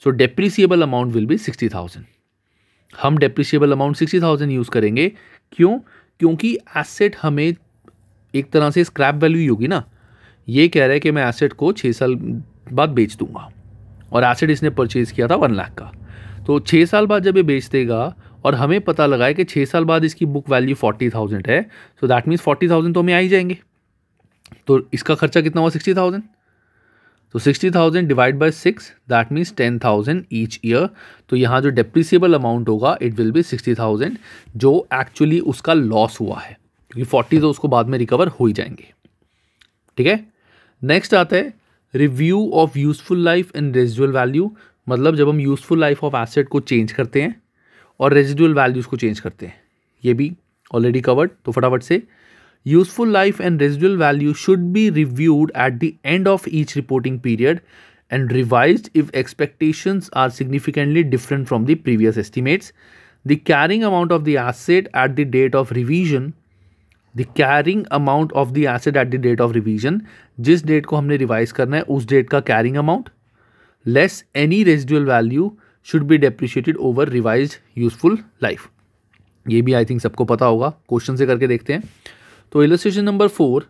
so depreciable amount will be sixty thousand हम depreciable amount sixty thousand use करेंगे क्यों क्योंकि एसेट हमें एक तरह से स्क्रैप वैल्यू ही होगी ना ये कह रहा है कि मैं एसेट को छः साल बाद बेच दूंगा और एसेट इसने परचेज़ किया था वन लाख का तो छः साल बाद जब ये बेच देगा और हमें पता लगा है कि छः साल बाद इसकी बुक वैल्यू फोर्टी थाउजेंड है so that means forty thousand तो हमें आ ही जाएंगे तो इसका खर्चा कितना हुआ सिक्सटी थाउजेंड तो sixty thousand divide by six that means ten thousand each year तो यहाँ जो डिप्रिसिएबल अमाउंट होगा it will be sixty thousand जो एक्चुअली उसका लॉस हुआ है क्योंकि फोर्टी तो उसको बाद में रिकवर हो ही जाएंगे ठीक है नेक्स्ट आता है review of useful life and residual value मतलब जब हम यूजफुल लाइफ ऑफ एसेट को चेंज करते हैं और रेजिडुअल वैल्यूज़ को चेंज करते हैं ये भी ऑलरेडी कवर्ड तो फटाफट से useful life and residual value should be reviewed at the end of each reporting period and revise if expectation are significantly different from the previous estimates the carrying amount of the asset at the date of revision the carrying amount of the asset at the date of revision जिस date को हमने revise करना है उस date का carrying amount less any residual value should B depreciated over revise useful life ये भी I think सबको पता होगा क्वेश्चन से करके देखते हैं तो illustration number four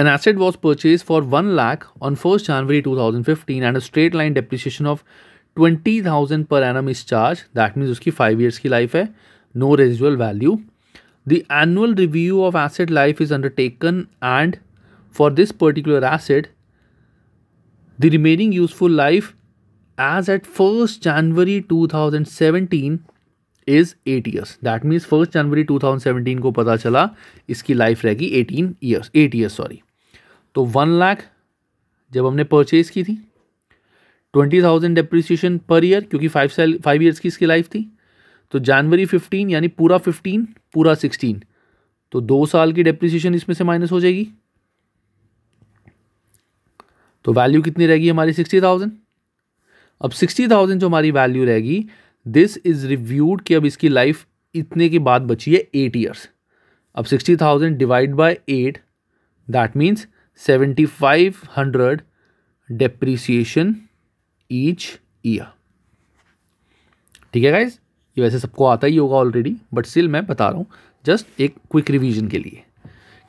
an was for one was on first January two thousand fifteen January a straight line depreciation of twenty thousand per annum is charge that means उसकी five years की life है no residual value. The annual review of asset life is undertaken and for this particular asset, the remaining useful life as at 1st January 2017 is 8 years. That means 1st January 2017 ko pata chala, iski life rahegi 18 years, 8 years sorry. तो one lakh जब हमने purchase की थी twenty thousand depreciation per year क्योंकि five साल five years की इसकी life थी तो जनवरी फिफ्टीन यानी पूरा फिफ्टीन पूरा सिक्सटीन तो दो साल की डेप्रिसिएशन इसमें से माइनस हो जाएगी तो वैल्यू कितनी रहेगी हमारी सिक्सटी थाउजेंड अब सिक्सटी थाउजेंड जो हमारी वैल्यू रहेगी दिस इज़ रिव्यूड कि अब इसकी लाइफ इतने के बाद बची है एट ईयर्स अब sixty thousand divide by eight that means seventy five hundred depreciation each year ठीक है गाइज ये वैसे सबको आता ही होगा ऑलरेडी बट स्टिल मैं बता रहा हूँ जस्ट एक क्विक रिविजन के लिए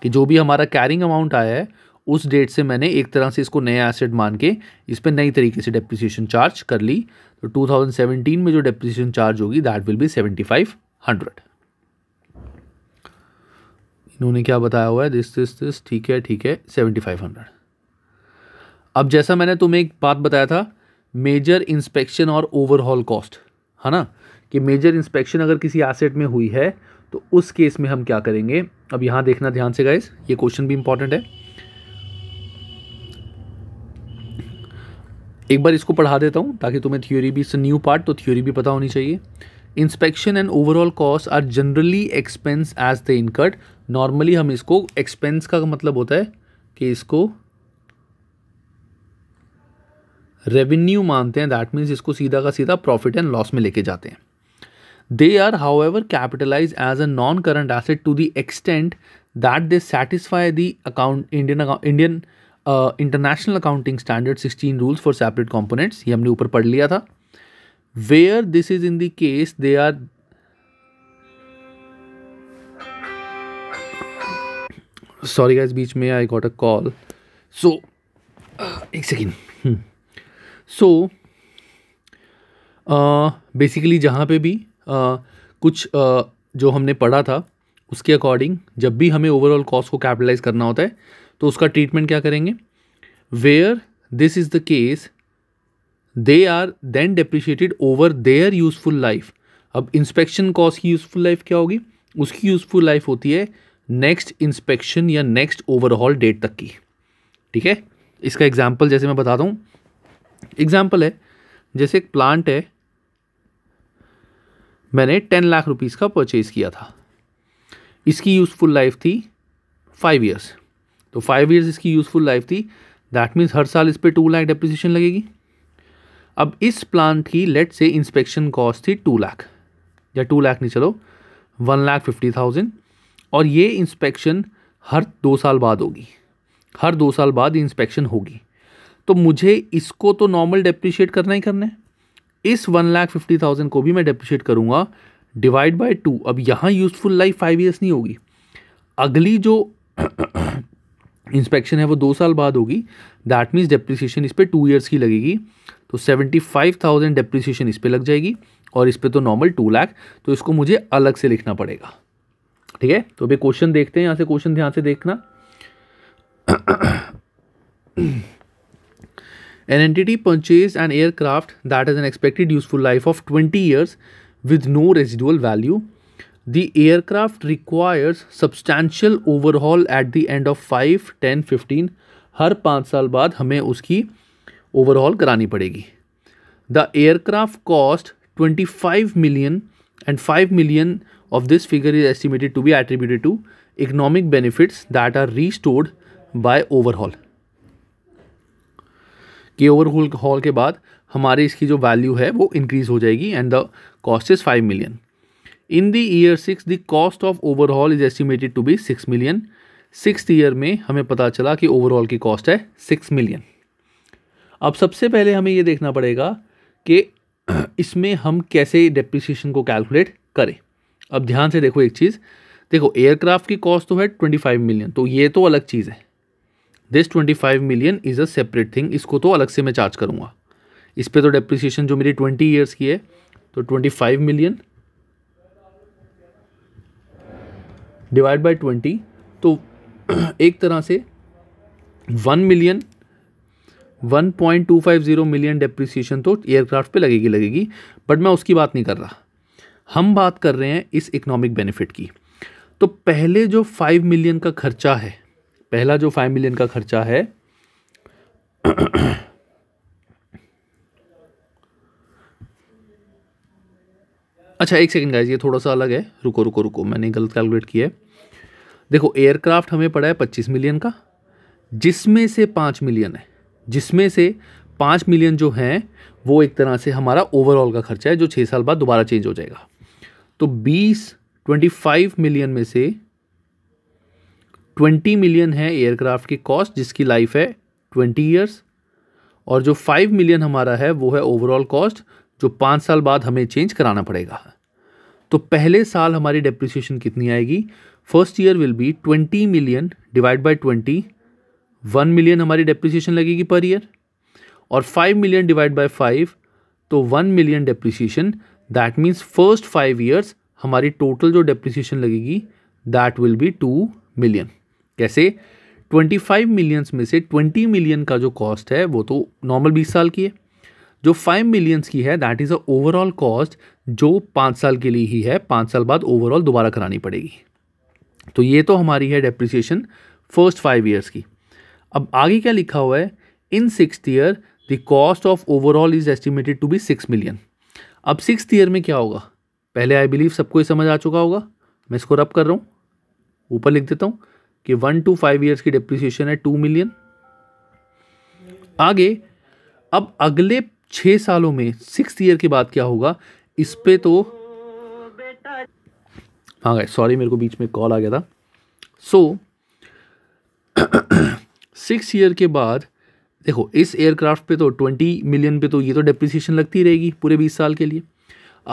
कि जो भी हमारा कैरिंग अमाउंट आया है उस डेट से मैंने एक तरह से इसको नया एसेट मान के इस पर नई तरीके से डेप्रिसिएशन चार्ज कर ली तो 2017 में जो डेप्रिसिएशन चार्ज होगी दैट विल बी 7500 इन्होंने क्या बताया हुआ है दिस दिस दिस ठीक है ठीक है 7500 अब जैसा मैंने तुम्हें एक बात बताया था मेजर इंस्पेक्शन और ओवरऑल कॉस्ट है ना कि मेजर इंस्पेक्शन अगर किसी एसेट में हुई है तो उस केस में हम क्या करेंगे अब यहां देखना ध्यान से गाइस ये क्वेश्चन भी इंपॉर्टेंट है एक बार इसको पढ़ा देता हूं ताकि तुम्हें थ्योरी भी न्यू पार्ट तो थ्योरी भी पता होनी चाहिए inspection and overall cost are generally expense as the incurred normally हम इसको एक्सपेंस का मतलब होता है कि इसको रेवेन्यू मानते हैं दैट मीन्स इसको सीधा का सीधा प्रॉफिट एंड लॉस में लेके जाते हैं They are, however, capitalized as a non-current asset to the extent that they satisfy the account Indian account, Indian uh, International Accounting Standard 16 rules for separate components. ये हमने ऊपर पढ़ लिया tha. Where this is in the case, they are sorry guys beach me i got a call so hmm. uh, एक second so basically आ, कुछ आ, जो हमने पढ़ा था उसके अकॉर्डिंग जब भी हमें ओवरऑल कॉस्ट को कैपिटलाइज करना होता है तो उसका ट्रीटमेंट क्या करेंगे where this is the case they are then depreciated over there useful life अब इंस्पेक्शन कॉस्ट की यूजफुल लाइफ क्या होगी उसकी यूजफुल लाइफ होती है नेक्स्ट इंस्पेक्शन या नेक्स्ट ओवरऑल डेट तक की ठीक है इसका एग्जाम्पल जैसे मैं बताता हूँ एग्जाम्पल है जैसे एक प्लांट है मैंने टेन लाख रुपीज़ का परचेज़ किया था इसकी यूज़फुल लाइफ थी फाइव ईयर्स तो फाइव ईयर्स इसकी यूज़फुल लाइफ थी दैट मीन्स हर साल इस पर टू लाख डेप्रिसिएशन लगेगी अब इस प्लांट की लेट से इंस्पेक्शन कॉस्ट थी टू लाख या टू लाख नहीं चलो वन लाख फिफ्टी थाउजेंड और ये इंस्पेक्शन हर दो साल बाद होगी हर दो साल बाद इंस्पेक्शन होगी तो मुझे इसको तो नॉर्मल डेप्रिशिएट करना ही करना है इस वन लाख फिफ्टी थाउजेंड को भी मैं डेप्रिशिएट करूंगा डिवाइड बाय टू अब यहाँ यूजफुल लाइफ फाइव ईयर्स नहीं होगी अगली जो इंस्पेक्शन (coughs) है वो दो साल बाद होगी दैट मीन्स डेप्रिसिएशन इस पर टू ईयर्स की लगेगी तो सेवेंटी फाइव थाउजेंड डेप्रिसिएशन इस पर लग जाएगी और इस पर तो नॉर्मल टू लाख तो इसको मुझे अलग से लिखना पड़ेगा ठीक है तो अभी क्वेश्चन देखते हैं यहाँ से क्वेश्चन ध्यान से देखना An entity purchased an aircraft that has an expected useful life of 20 years with no residual value. The aircraft requires substantial overhaul at the end of 5, 10, 15 हर पाँच साल बाद हमें उसकी ओवरऑल करानी पड़ेगी the aircraft cost twenty five million and five million of this figure is estimated to be attributed to economic benefits that are restored by कि overhaul के बाद हमारी इसकी जो वैल्यू है वो इंक्रीज़ हो जाएगी and the cost is five million in the year six the cost of haul is estimated to be six million six year में हमें पता चला कि ओवरऑल की कॉस्ट है सिक्स मिलियन अब सबसे पहले हमें ये देखना पड़ेगा कि (clears throat) इसमें हम कैसे डेप्रिसिएशन को कैलकुलेट करें अब ध्यान से देखो एक चीज़ देखो एयरक्राफ्ट की कॉस्ट तो है ट्वेंटी फाइव मिलियन तो ये तो अलग चीज़ है this twenty five million is a separate thing इसको तो अलग से मैं चार्ज करूँगा इस पर तो डेप्रिसिएशन जो मेरी ट्वेंटी ईयर्स की है तो twenty five million divide by twenty तो (clears throat) एक तरह से one million one point two five zero million depreciation तो एयरक्राफ्ट पे लगेगी लगेगी बट मैं उसकी बात नहीं कर रहा हम बात कर रहे हैं इस इकोनॉमिक बेनिफिट की तो पहले जो फाइव मिलियन का खर्चा है पहला जो फाइव मिलियन का खर्चा है अच्छा एक सेकंड गाइज ये थोड़ा सा अलग है रुको रुको रुको मैंने गलत कैलकुलेट किया है देखो एयरक्राफ्ट हमें पड़ा है पच्चीस मिलियन का जिसमें से पाँच मिलियन है जिसमें से पाँच मिलियन जो हैं वो एक तरह से हमारा ओवरऑल का खर्चा है जो छः साल बाद दोबारा चेंज हो जाएगा तो बीस ट्वेंटी फाइव मिलियन में से ट्वेंटी मिलियन है एयरक्राफ्ट की कॉस्ट जिसकी लाइफ है ट्वेंटी ईयर्स और जो फाइव मिलियन हमारा है वो है ओवरऑल कॉस्ट जो पाँच साल बाद हमें चेंज कराना पड़ेगा तो पहले साल हमारी डेप्रिसिएशन कितनी आएगी first year will be twenty million divide by twenty one million हमारी डेप्रिसिएशन लगेगी पर ईयर और five million divide by five तो one million depreciation that means first five years हमारी टोटल जो डेप्रिसिएशन लगेगी that will be two million कैसे 25 millions में से 20 मिलियन का जो कॉस्ट है वो तो नॉर्मल 20 साल की है जो 5 मिलियंस की है that is a overall cost जो पाँच साल के लिए ही है पाँच साल बाद ओवरऑल दोबारा करानी पड़ेगी तो ये तो हमारी है डेप्रिसिएशन फर्स्ट फाइव ईयर्स की अब आगे क्या लिखा हुआ है in six year the cost of overall is estimated to be six million अब सिक्स ईयर में क्या होगा पहले आई बिलीव सबको समझ आ चुका होगा मैं इसको रब कर रहा हूँ ऊपर लिख देता हूँ कि वन टू फाइव ईयर्स की डिप्रिसिएशन है टू मिलियन आगे अब अगले छः सालों में सिक्स ईयर के बाद क्या होगा इस पर तो हाँ गए सॉरी मेरे को बीच में कॉल आ गया था सो सिक्स ईयर के बाद देखो इस एयरक्राफ्ट पे तो ट्वेंटी मिलियन पे तो ये तो डेप्रिसिएशन लगती रहेगी पूरे बीस साल के लिए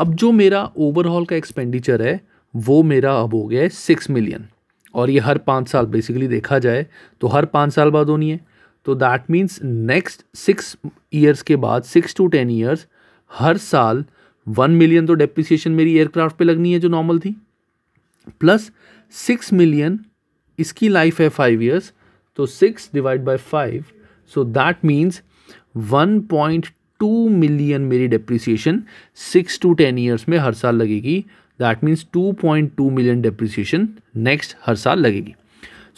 अब जो मेरा ओवरऑल का एक्सपेंडिचर है वो मेरा अब हो गया है सिक्स मिलियन और ये हर पाँच साल बेसिकली देखा जाए तो हर पाँच साल बाद होनी है तो that means next six years के बाद सिक्स टू टेन ईयर्स हर साल वन मिलियन तो डेप्रिसिएशन मेरी एयरक्राफ्ट पे लगनी है जो नॉर्मल थी प्लस सिक्स मिलियन इसकी लाइफ है फाइव ईयर्स तो six divide by five so that means one point two million मेरी depreciation six to ten years में हर साल लगेगी that means 2.2 million depreciation next हर साल लगेगी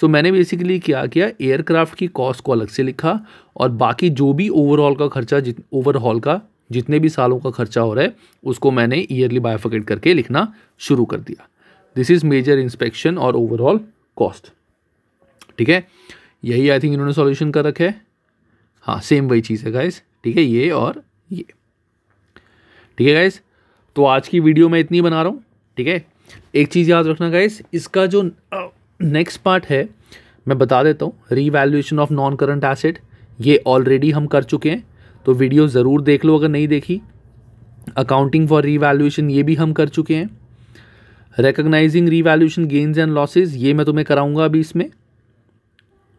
सो so, मैंने बेसिकली क्या किया एयरक्राफ्ट की कॉस्ट को अलग से लिखा और बाकी जो भी ओवरऑल का खर्चा जित ओवरऑल का जितने भी सालों का खर्चा हो रहा है उसको मैंने ईयरली बायोफिकेट करके लिखना शुरू कर दिया दिस इज़ मेजर इंस्पेक्शन और ओवरऑल कॉस्ट ठीक है यही आई थिंक इन्होंने सॉल्यूशन कर रखा है हाँ सेम वही चीज़ है गाइस ठीक है ये और ये ठीक है गाइस तो आज की वीडियो मैं इतनी बना रहा हूँ ठीक है एक चीज़ याद रखना गाइस इसका जो नेक्स्ट पार्ट है मैं बता देता हूँ revaluation of non current asset ये ऑलरेडी हम कर चुके हैं तो वीडियो ज़रूर देख लो अगर नहीं देखी अकाउंटिंग फॉर रीवैल्यूएशन ये भी हम कर चुके हैं recognising revaluation gains and losses ये मैं तुम्हें कराऊंगा अभी इसमें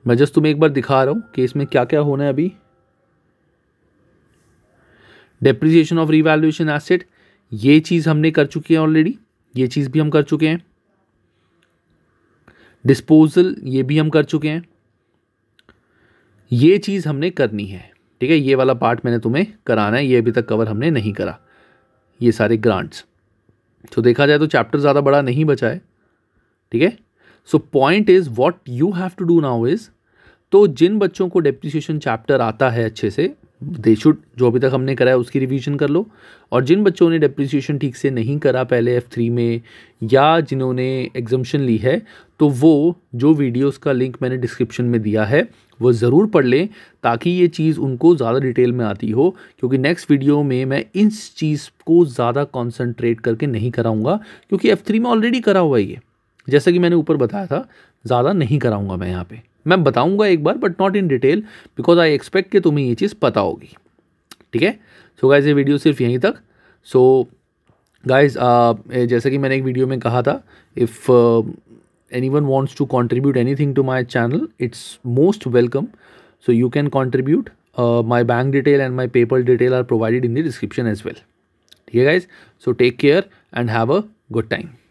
मैं जस्ट तुम्हें एक बार दिखा रहा हूँ कि इसमें क्या क्या होना है अभी डेप्रिसिएशन ऑफ रीवैल्यूएशन एसेट ये चीज़ हमने कर चुकी है ऑलरेडी ये चीज़ भी हम कर चुके हैं डिस्पोजल ये भी हम कर चुके हैं ये चीज़ हमने करनी है ठीक है ये वाला पार्ट मैंने तुम्हें कराना है ये अभी तक कवर हमने नहीं करा ये सारे ग्रांट्स तो देखा जाए तो चैप्टर ज़्यादा बड़ा नहीं बचा है ठीक है so point is what you have to do now is तो जिन बच्चों को डेप्रिसिएशन चैप्टर आता है अच्छे से दे शुड जो अभी तक हमने कराया उसकी रिवीजन कर लो और जिन बच्चों ने डिप्रिसिएशन ठीक से नहीं करा पहले एफ़ थ्री में या जिन्होंने एग्जामेशन ली है तो वो जो वीडियोस का लिंक मैंने डिस्क्रिप्शन में दिया है वो ज़रूर पढ़ लें ताकि ये चीज़ उनको ज़्यादा डिटेल में आती हो क्योंकि नेक्स्ट वीडियो में मैं इस चीज़ को ज़्यादा कॉन्सनट्रेट करके नहीं कराऊँगा क्योंकि एफ़ थ्री में ऑलरेडी करा हुआ है ये जैसा कि मैंने ऊपर बताया था ज़्यादा नहीं कराऊँगा मैं यहाँ पर मैं बताऊंगा एक बार but not in detail because I expect कि तुम्हें ये चीज़ पता होगी ठीक है सो गाइज ये वीडियो सिर्फ यहीं तक सो so, गाइज uh, जैसा कि मैंने एक वीडियो में कहा था if anyone wants to contribute anything to my channel it's most welcome so you can contribute my bank detail and my paper detail are provided in the description as well ठीक है guys so take care and have a good time